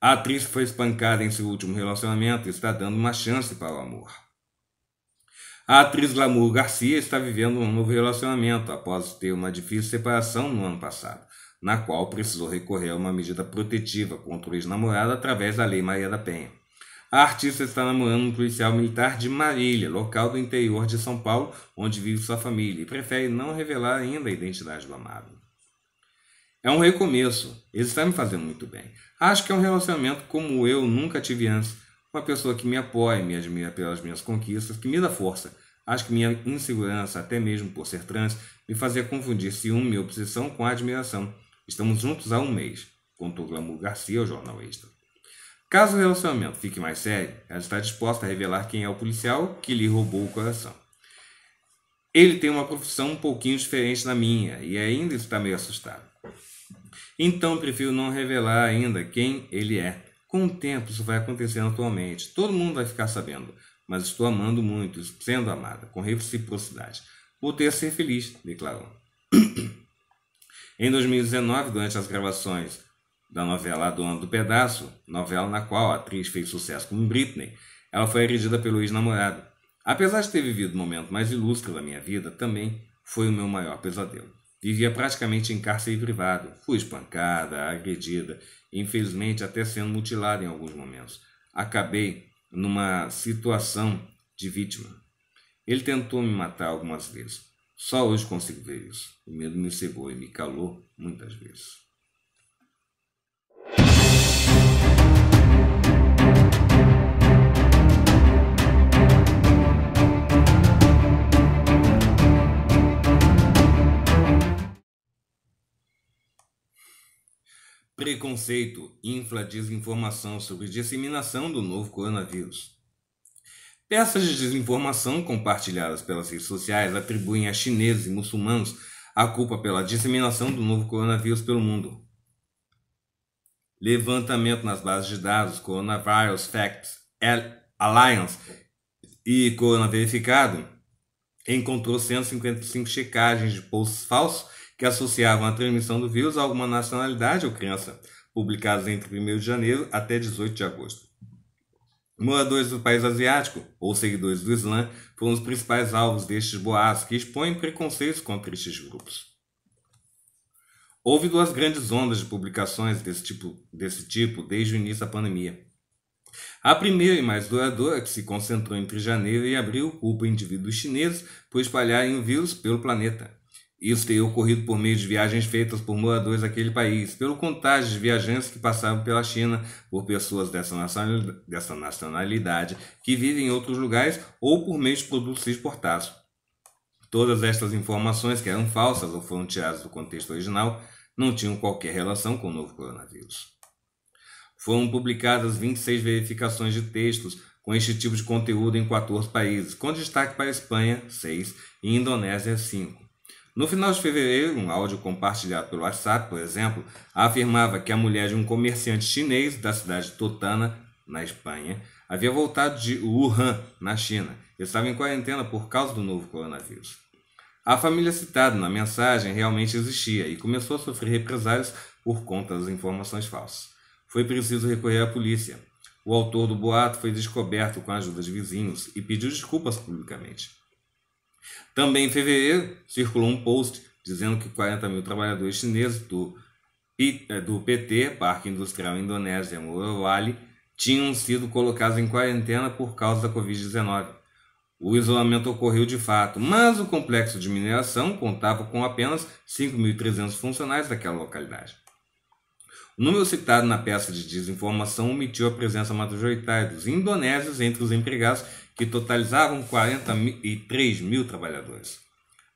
A atriz foi espancada em seu último relacionamento e está dando uma chance para o amor. A atriz Glamour Garcia está vivendo um novo relacionamento após ter uma difícil separação no ano passado na qual precisou recorrer a uma medida protetiva contra o ex-namorado através da Lei Maria da Penha. A artista está namorando um policial militar de Marília, local do interior de São Paulo, onde vive sua família, e prefere não revelar ainda a identidade do amado. É um recomeço. Ele está me fazendo muito bem. Acho que é um relacionamento como eu nunca tive antes. Uma pessoa que me apoia, me admira pelas minhas conquistas, que me dá força. Acho que minha insegurança, até mesmo por ser trans, me fazia confundir ciúme e obsessão com admiração. Estamos juntos há um mês, contou Glamour Garcia ao jornal Extra. Caso o relacionamento fique mais sério, ela está disposta a revelar quem é o policial que lhe roubou o coração. Ele tem uma profissão um pouquinho diferente da minha e ainda está meio assustado. Então prefiro não revelar ainda quem ele é. Com o tempo isso vai acontecendo atualmente. Todo mundo vai ficar sabendo, mas estou amando muito, sendo amada, com reciprocidade. ter a ser feliz, declarou. Em 2019, durante as gravações da novela A Dona do Pedaço, novela na qual a atriz fez sucesso como Britney, ela foi erigida pelo ex-namorado. Apesar de ter vivido o momento mais ilustre da minha vida, também foi o meu maior pesadelo. Vivia praticamente em cárcere privado, fui espancada, agredida, infelizmente até sendo mutilada em alguns momentos. Acabei numa situação de vítima. Ele tentou me matar algumas vezes. Só hoje consigo ver isso. O medo me cegou e me calou muitas vezes. Preconceito infla desinformação sobre disseminação do novo coronavírus. Peças de desinformação compartilhadas pelas redes sociais atribuem a chineses e muçulmanos a culpa pela disseminação do novo coronavírus pelo mundo. Levantamento nas bases de dados Coronavirus Facts Alliance e Corona Verificado encontrou 155 checagens de posts falsos que associavam a transmissão do vírus a alguma nacionalidade ou crença, publicados entre 1 de janeiro até 18 de agosto. Moradores do país asiático, ou seguidores do Islã, foram os principais alvos destes boatos que expõem preconceitos contra estes grupos. Houve duas grandes ondas de publicações desse tipo, desse tipo desde o início da pandemia. A primeira e mais duradoura, que se concentrou entre janeiro e abril, culpa indivíduos chineses por espalharem o vírus pelo planeta. Isso teria ocorrido por meio de viagens feitas por moradores daquele país, pelo contágio de viajantes que passavam pela China, por pessoas dessa nacionalidade, que vivem em outros lugares ou por meio de produtos exportados. Todas estas informações, que eram falsas ou foram tiradas do contexto original, não tinham qualquer relação com o novo coronavírus. Foram publicadas 26 verificações de textos com este tipo de conteúdo em 14 países, com destaque para a Espanha, 6, e Indonésia, 5. No final de fevereiro, um áudio compartilhado pelo WhatsApp, por exemplo, afirmava que a mulher de um comerciante chinês da cidade de Totana, na Espanha, havia voltado de Wuhan, na China, e estava em quarentena por causa do novo coronavírus. A família citada na mensagem realmente existia e começou a sofrer represálias por conta das informações falsas. Foi preciso recorrer à polícia. O autor do boato foi descoberto com a ajuda de vizinhos e pediu desculpas publicamente. Também em fevereiro, circulou um post dizendo que 40 mil trabalhadores chineses do, eh, do PT, Parque Industrial Indonésia Morowali tinham sido colocados em quarentena por causa da Covid-19. O isolamento ocorreu de fato, mas o complexo de mineração contava com apenas 5.300 funcionários daquela localidade. O número citado na peça de desinformação omitiu a presença majoritária dos indonésios entre os empregados que totalizavam 43 mil trabalhadores.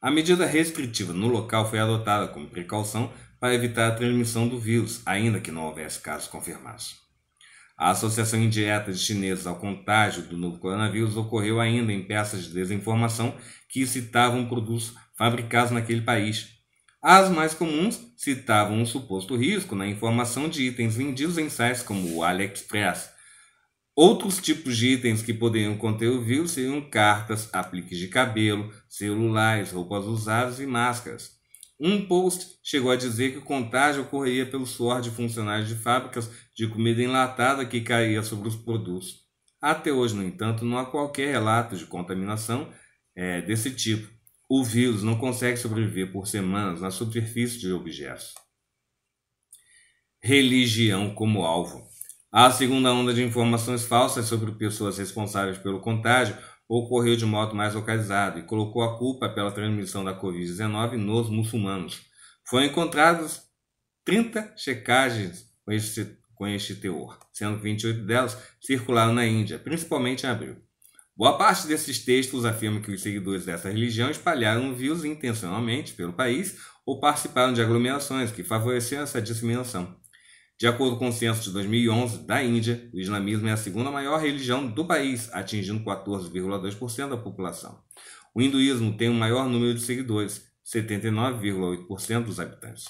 A medida restritiva no local foi adotada como precaução para evitar a transmissão do vírus, ainda que não houvesse casos confirmados. A associação indireta de chineses ao contágio do novo coronavírus ocorreu ainda em peças de desinformação que citavam produtos fabricados naquele país. As mais comuns citavam um suposto risco na informação de itens vendidos em sites como o AliExpress, Outros tipos de itens que poderiam conter o vírus seriam cartas, apliques de cabelo, celulares, roupas usadas e máscaras. Um post chegou a dizer que o contágio ocorreria pelo suor de funcionários de fábricas de comida enlatada que caía sobre os produtos. Até hoje, no entanto, não há qualquer relato de contaminação é, desse tipo. O vírus não consegue sobreviver por semanas na superfície de objetos. Religião como alvo. A segunda onda de informações falsas sobre pessoas responsáveis pelo contágio ocorreu de modo mais localizado e colocou a culpa pela transmissão da Covid-19 nos muçulmanos. Foram encontradas 30 checagens com este, com este teor, sendo que 28 delas circularam na Índia, principalmente em abril. Boa parte desses textos afirma que os seguidores dessa religião espalharam o vírus intencionalmente pelo país ou participaram de aglomerações que favoreceram essa disseminação. De acordo com o censo de 2011 da Índia, o islamismo é a segunda maior religião do país, atingindo 14,2% da população. O hinduísmo tem o maior número de seguidores, 79,8% dos habitantes.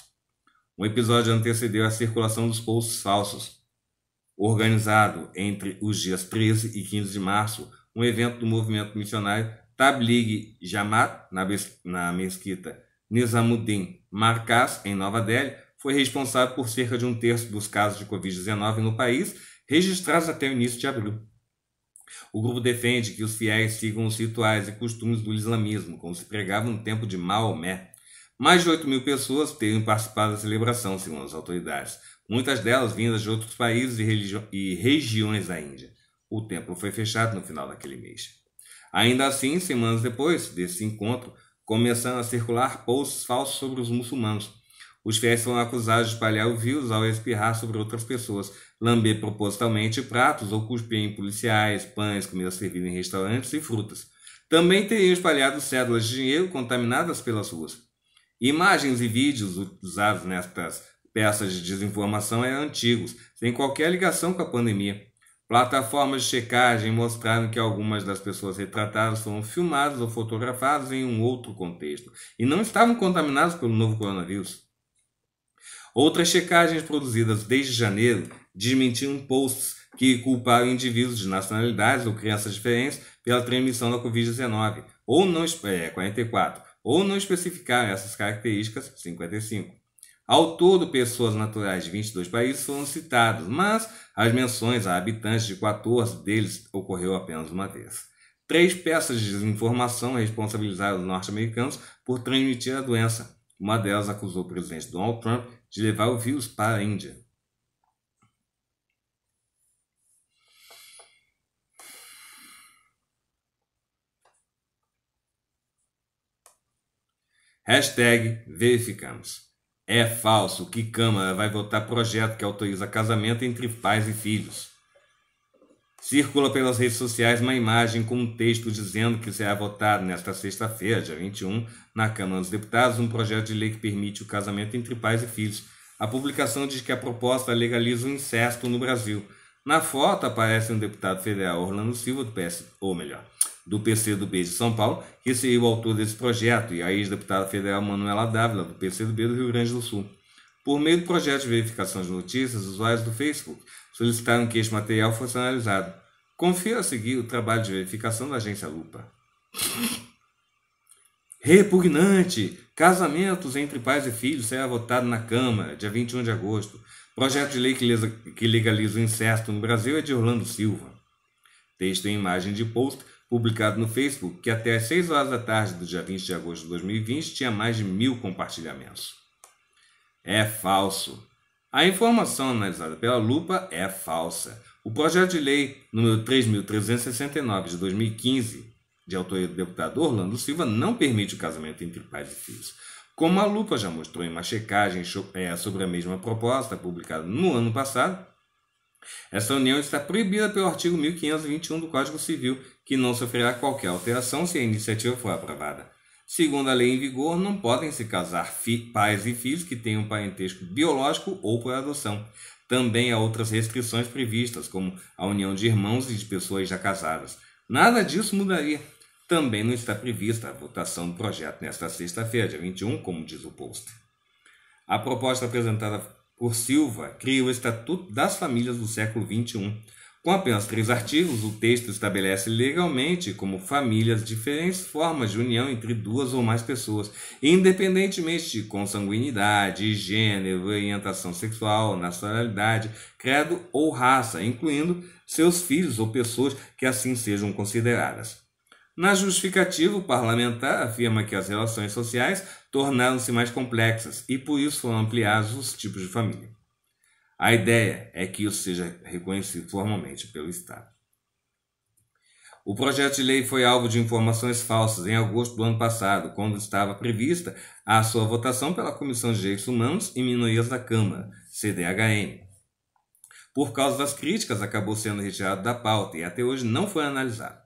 Um episódio antecedeu a circulação dos posts falsos, organizado entre os dias 13 e 15 de março, um evento do movimento missionário Tablighi Jamaat na, na mesquita Nizamuddin Markaz, em Nova Delhi, foi responsável por cerca de um terço dos casos de Covid-19 no país, registrados até o início de abril. O grupo defende que os fiéis sigam os rituais e costumes do islamismo, como se pregava no tempo de Maomé. Mais de 8 mil pessoas teriam participado da celebração, segundo as autoridades, muitas delas vindas de outros países e, e regiões da Índia. O templo foi fechado no final daquele mês. Ainda assim, semanas depois desse encontro, começaram a circular posts falsos sobre os muçulmanos, os fiéis são acusados de espalhar o vírus ao espirrar sobre outras pessoas, lamber propositalmente pratos ou cuspir em policiais, pães, comida servida em restaurantes e frutas. Também teriam espalhado cédulas de dinheiro contaminadas pelas ruas. Imagens e vídeos usados nestas peças de desinformação eram antigos, sem qualquer ligação com a pandemia. Plataformas de checagem mostraram que algumas das pessoas retratadas foram filmadas ou fotografadas em um outro contexto e não estavam contaminadas pelo novo coronavírus. Outras checagens produzidas desde janeiro desmentiam posts que culparam indivíduos de nacionalidades ou crianças diferentes pela transmissão da Covid-19, ou não é, 44, ou não especificaram essas características, 55. Ao todo, pessoas naturais de 22 países foram citadas, mas as menções a habitantes de 14 deles ocorreu apenas uma vez. Três peças de desinformação responsabilizaram os norte-americanos por transmitir a doença, uma delas acusou o presidente Donald Trump de levar o vírus para a Índia. Hashtag verificamos. É falso que Câmara vai votar projeto que autoriza casamento entre pais e filhos. Circula pelas redes sociais uma imagem com um texto dizendo que será votado nesta sexta-feira, dia 21, na Câmara dos Deputados, um projeto de lei que permite o casamento entre pais e filhos. A publicação diz que a proposta legaliza o incesto no Brasil. Na foto aparece um deputado federal, Orlando Silva, do PS, ou melhor, do PCdoB de São Paulo, que seria o autor desse projeto, e a ex-deputada federal Manuela Dávila, do PCdoB do Rio Grande do Sul. Por meio do projeto de verificação de notícias, usuários do Facebook solicitaram que este material fosse analisado. Confira a seguir o trabalho de verificação da agência Lupa. Repugnante! Casamentos entre pais e filhos será votado na Câmara, dia 21 de agosto. Projeto de lei que legaliza o incesto no Brasil é de Orlando Silva. Texto e imagem de post publicado no Facebook, que até às 6 horas da tarde do dia 20 de agosto de 2020 tinha mais de mil compartilhamentos. É falso. A informação analisada pela lupa é falsa. O projeto de lei número 3369 de 2015, de autoria do deputado Orlando Silva, não permite o casamento entre pais e filhos. Como a lupa já mostrou em uma checagem é, sobre a mesma proposta publicada no ano passado, essa união está proibida pelo artigo 1521 do Código Civil, que não sofrerá qualquer alteração se a iniciativa for aprovada. Segundo a lei em vigor, não podem se casar pais e filhos que tenham parentesco biológico ou por adoção. Também há outras restrições previstas, como a união de irmãos e de pessoas já casadas. Nada disso mudaria. Também não está prevista a votação do projeto nesta sexta-feira, dia 21, como diz o post. A proposta apresentada por Silva cria o Estatuto das Famílias do século XXI com apenas três artigos, o texto estabelece legalmente como famílias diferentes formas de união entre duas ou mais pessoas, independentemente de consanguinidade, gênero, orientação sexual, nacionalidade, credo ou raça, incluindo seus filhos ou pessoas que assim sejam consideradas. Na justificativa, o parlamentar afirma que as relações sociais tornaram-se mais complexas e por isso foram ampliados os tipos de família. A ideia é que isso seja reconhecido formalmente pelo Estado. O projeto de lei foi alvo de informações falsas em agosto do ano passado, quando estava prevista a sua votação pela Comissão de Direitos Humanos e Minorias da Câmara, CDHM. Por causa das críticas, acabou sendo retirado da pauta e até hoje não foi analisado.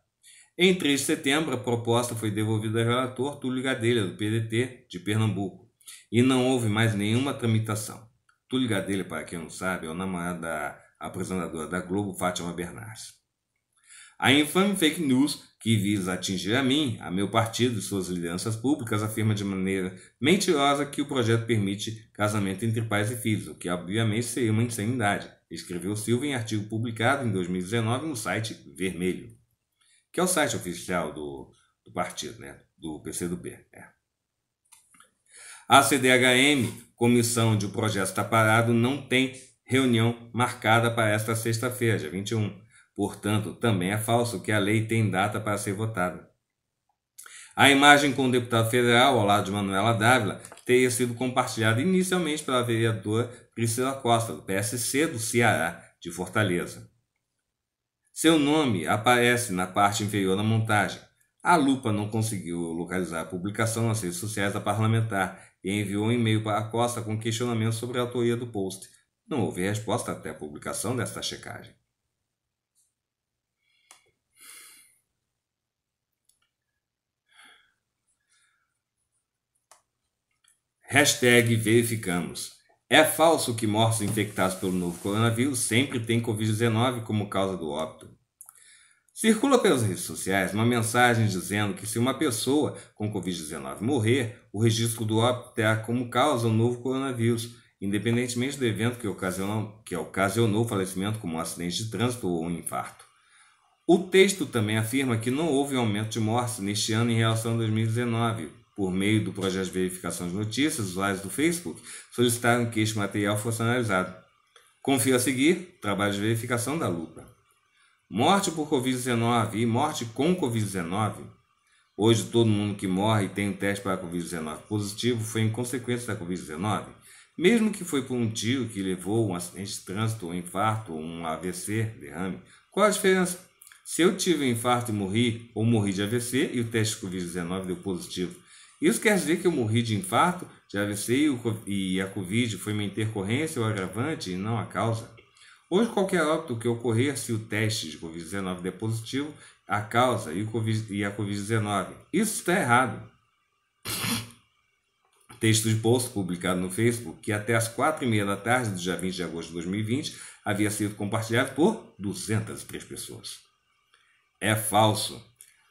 Em 3 de setembro, a proposta foi devolvida ao relator Túlio Gadelha, do PDT de Pernambuco, e não houve mais nenhuma tramitação. Tuligadele para quem não sabe, é o namorado da apresentadora da Globo, Fátima Bernardes. A infame fake news que visa atingir a mim, a meu partido e suas lideranças públicas afirma de maneira mentirosa que o projeto permite casamento entre pais e filhos, o que obviamente seria uma insanidade, escreveu Silva em artigo publicado em 2019 no site Vermelho, que é o site oficial do, do partido, né, do PCdoB. É. A CDHM comissão de o projeto está parado não tem reunião marcada para esta sexta-feira, dia 21. Portanto, também é falso que a lei tem data para ser votada. A imagem com o deputado federal, ao lado de Manuela Dávila, teria sido compartilhada inicialmente pela vereadora Priscila Costa, do PSC do Ceará, de Fortaleza. Seu nome aparece na parte inferior da montagem. A lupa não conseguiu localizar a publicação nas redes sociais da parlamentar e enviou um e-mail para a Costa com questionamento sobre a autoria do post. Não houve resposta até a publicação desta checagem. Hashtag verificamos. É falso que mortos infectados pelo novo coronavírus sempre têm Covid-19 como causa do óbito. Circula pelas redes sociais uma mensagem dizendo que se uma pessoa com Covid-19 morrer, o registro do óbito terá como causa o novo coronavírus, independentemente do evento que ocasionou, que ocasionou o falecimento, como um acidente de trânsito ou um infarto. O texto também afirma que não houve aumento de mortes neste ano em relação a 2019. Por meio do projeto de verificação de notícias, usuários do Facebook solicitaram que este material fosse analisado. Confio a seguir, trabalho de verificação da lupa. Morte por Covid-19 e morte com Covid-19. Hoje, todo mundo que morre e tem um teste para Covid-19 positivo foi em consequência da Covid-19. Mesmo que foi por um tiro que levou um acidente de trânsito, um infarto, um AVC, derrame, qual a diferença? Se eu tive um infarto e morri, ou morri de AVC e o teste de Covid-19 deu positivo, isso quer dizer que eu morri de infarto, de AVC e, o, e a Covid foi uma intercorrência ou agravante e não a causa? Hoje, qualquer óbito que ocorrer se o teste de Covid-19 der positivo, a causa e, COVID, e a Covid-19. Isso está errado. Texto de post publicado no Facebook que até as quatro e meia da tarde do dia 20 de agosto de 2020 havia sido compartilhado por 203 pessoas. É falso.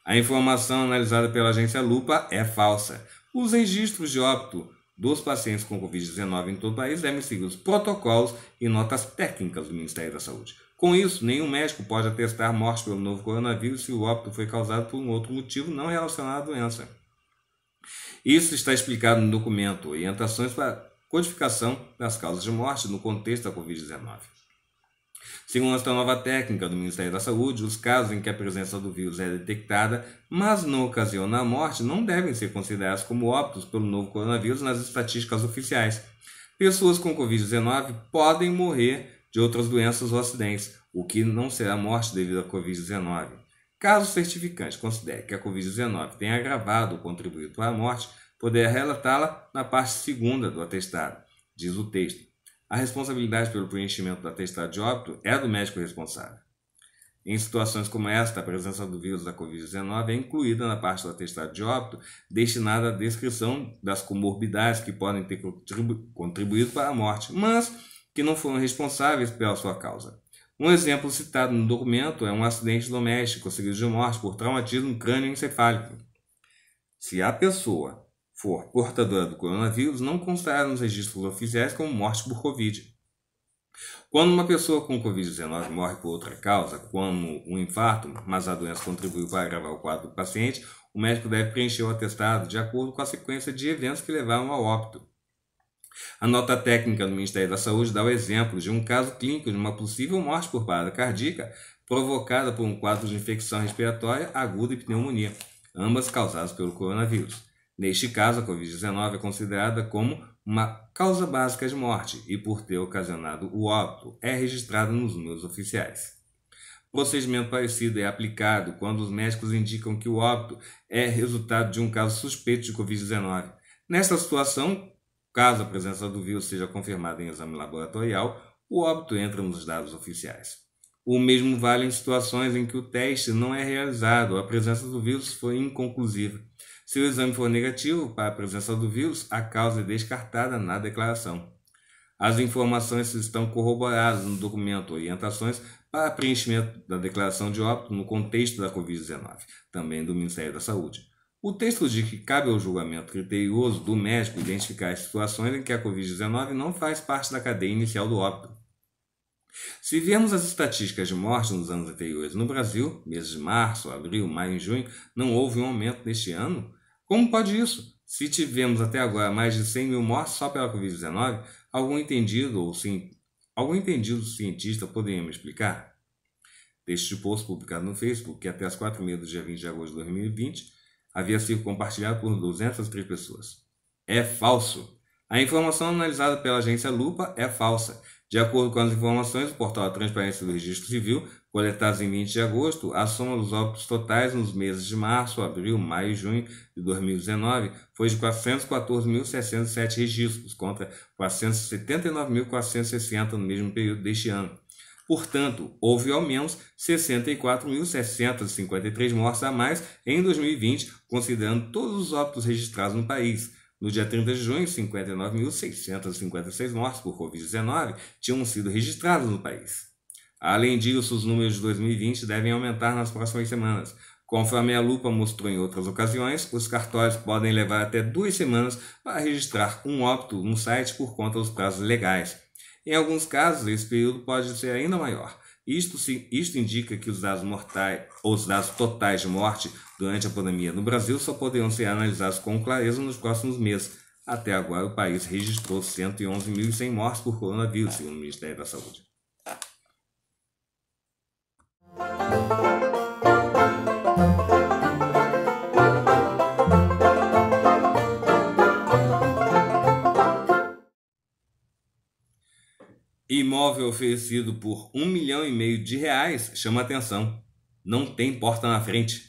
A informação analisada pela agência Lupa é falsa. Os registros de óbito dos pacientes com Covid-19 em todo o país devem seguir os protocolos e notas técnicas do Ministério da Saúde. Com isso, nenhum médico pode atestar morte pelo novo coronavírus se o óbito foi causado por um outro motivo não relacionado à doença. Isso está explicado no documento Orientações para Codificação das Causas de Morte no Contexto da Covid-19. Segundo esta nova técnica do Ministério da Saúde, os casos em que a presença do vírus é detectada, mas não ocasiona a morte, não devem ser considerados como óbitos pelo novo coronavírus nas estatísticas oficiais. Pessoas com Covid-19 podem morrer de outras doenças ou acidentes, o que não será morte devido à Covid-19. Caso o certificante considere que a Covid-19 tenha agravado ou contribuído para a morte, poderá relatá-la na parte segunda do atestado, diz o texto a responsabilidade pelo preenchimento do atestado de óbito é do médico responsável. Em situações como esta, a presença do vírus da Covid-19 é incluída na parte do atestado de óbito destinada à descrição das comorbidades que podem ter contribuído para a morte, mas que não foram responsáveis pela sua causa. Um exemplo citado no documento é um acidente doméstico seguido de morte por traumatismo crânioencefálico. Se a pessoa for portadora do coronavírus não constará nos registros oficiais como morte por Covid. Quando uma pessoa com Covid-19 morre por outra causa, como um infarto, mas a doença contribuiu para agravar o quadro do paciente, o médico deve preencher o atestado de acordo com a sequência de eventos que levaram ao óbito. A nota técnica do Ministério da Saúde dá o exemplo de um caso clínico de uma possível morte por parada cardíaca provocada por um quadro de infecção respiratória aguda e pneumonia, ambas causadas pelo coronavírus. Neste caso, a Covid-19 é considerada como uma causa básica de morte e, por ter ocasionado o óbito, é registrada nos números oficiais. Procedimento parecido é aplicado quando os médicos indicam que o óbito é resultado de um caso suspeito de Covid-19. Nesta situação, caso a presença do vírus seja confirmada em exame laboratorial, o óbito entra nos dados oficiais. O mesmo vale em situações em que o teste não é realizado, ou a presença do vírus foi inconclusiva. Se o exame for negativo para a presença do vírus, a causa é descartada na declaração. As informações estão corroboradas no documento Orientações para preenchimento da declaração de óbito no contexto da Covid-19, também do Ministério da Saúde. O texto diz que cabe ao julgamento criterioso do médico identificar as situações em que a Covid-19 não faz parte da cadeia inicial do óbito. Se vemos as estatísticas de mortes nos anos anteriores no Brasil, meses de março, abril, maio e junho, não houve um aumento neste ano, como pode isso? Se tivemos até agora mais de 100 mil mortes só pela Covid-19, algum entendido ou sim, algum entendido cientista poderia me explicar? Deste post publicado no Facebook, que até as 4 h do dia 20 de agosto de 2020 havia sido compartilhado por 203 pessoas. É falso! A informação analisada pela agência Lupa é falsa de acordo com as informações do portal Transparência do Registro Civil, coletadas em 20 de agosto, a soma dos óbitos totais nos meses de março, abril, maio e junho de 2019 foi de 414.607 registros, contra 479.460 no mesmo período deste ano. Portanto, houve ao menos 64.653 mortes a mais em 2020, considerando todos os óbitos registrados no país. No dia 30 de junho, 59.656 mortes por Covid-19 tinham sido registradas no país. Além disso, os números de 2020 devem aumentar nas próximas semanas. Conforme a lupa mostrou em outras ocasiões, os cartórios podem levar até duas semanas para registrar um óbito no site por conta dos prazos legais. Em alguns casos, esse período pode ser ainda maior. Isto, sim, isto indica que os dados mortais, os dados totais de morte durante a pandemia no Brasil só poderão ser analisados com clareza nos próximos meses. Até agora, o país registrou 111.100 mortes por coronavírus, segundo o Ministério da Saúde. Imóvel oferecido por um milhão e meio de reais chama atenção. Não tem porta na frente.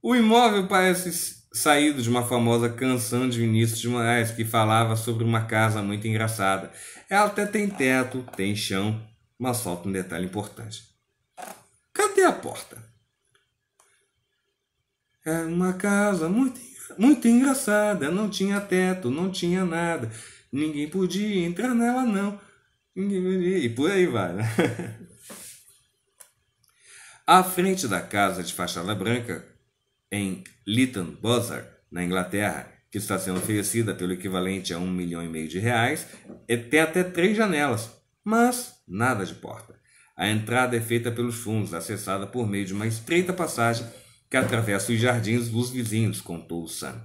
O imóvel parece saído de uma famosa canção de Vinícius de Moraes que falava sobre uma casa muito engraçada. Ela até tem teto, tem chão, mas falta um detalhe importante. Cadê a porta? É uma casa muito, muito engraçada, não tinha teto, não tinha nada. Ninguém podia entrar nela, não e por aí vai. Né? À frente da casa de fachada branca, em Lytton Buzzard, na Inglaterra, que está sendo oferecida pelo equivalente a um milhão e meio de reais, tem até três janelas, mas nada de porta. A entrada é feita pelos fundos, acessada por meio de uma estreita passagem que atravessa os jardins dos vizinhos, contou o Sam.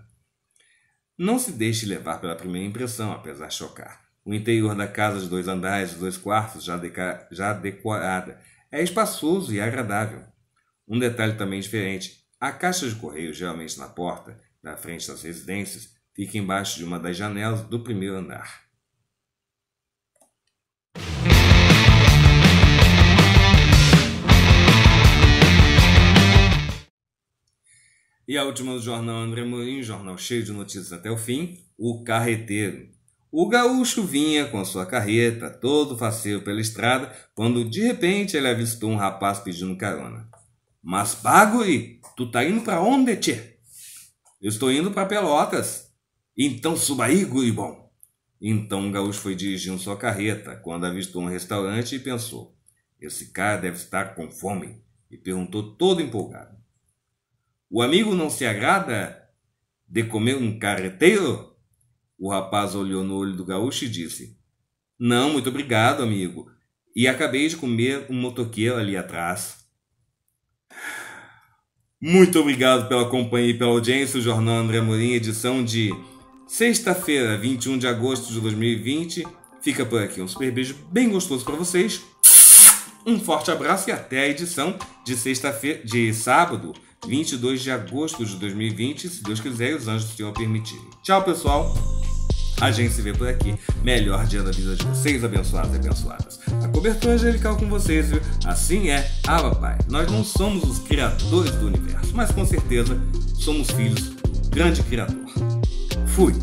Não se deixe levar pela primeira impressão, apesar de chocar. O interior da casa de dois andares e dois quartos, já, deca... já decorada, é espaçoso e agradável. Um detalhe também diferente: a caixa de correio, geralmente na porta, na frente das residências, fica embaixo de uma das janelas do primeiro andar. E a última do jornal André Mourinho, jornal cheio de notícias até o fim, o Carreteiro. O gaúcho vinha com sua carreta, todo faceiro pela estrada, quando de repente ele avistou um rapaz pedindo carona. Mas, Baguri, tu tá indo para onde, tchê? Eu estou indo para Pelotas. Então suba aí, guribom. Então o gaúcho foi dirigindo sua carreta, quando avistou um restaurante e pensou: esse cara deve estar com fome, e perguntou todo empolgado: O amigo não se agrada de comer um carreteiro? O rapaz olhou no olho do gaúcho e disse: Não, muito obrigado, amigo. E acabei de comer um motoqueiro ali atrás. Muito obrigado pela companhia e pela audiência. O Jornal André Morim, edição de sexta-feira, 21 de agosto de 2020. Fica por aqui. Um super beijo bem gostoso para vocês. Um forte abraço e até a edição de sexta-feira, de sábado, 22 de agosto de 2020, se Deus quiser e os anjos do Senhor permitirem. Tchau, pessoal! A gente se vê por aqui. Melhor dia da vida de vocês, abençoados e abençoadas. A cobertura angelical com vocês, viu? Assim é, ah, papai. Nós não somos os criadores do universo, mas com certeza somos filhos do grande criador. Fui!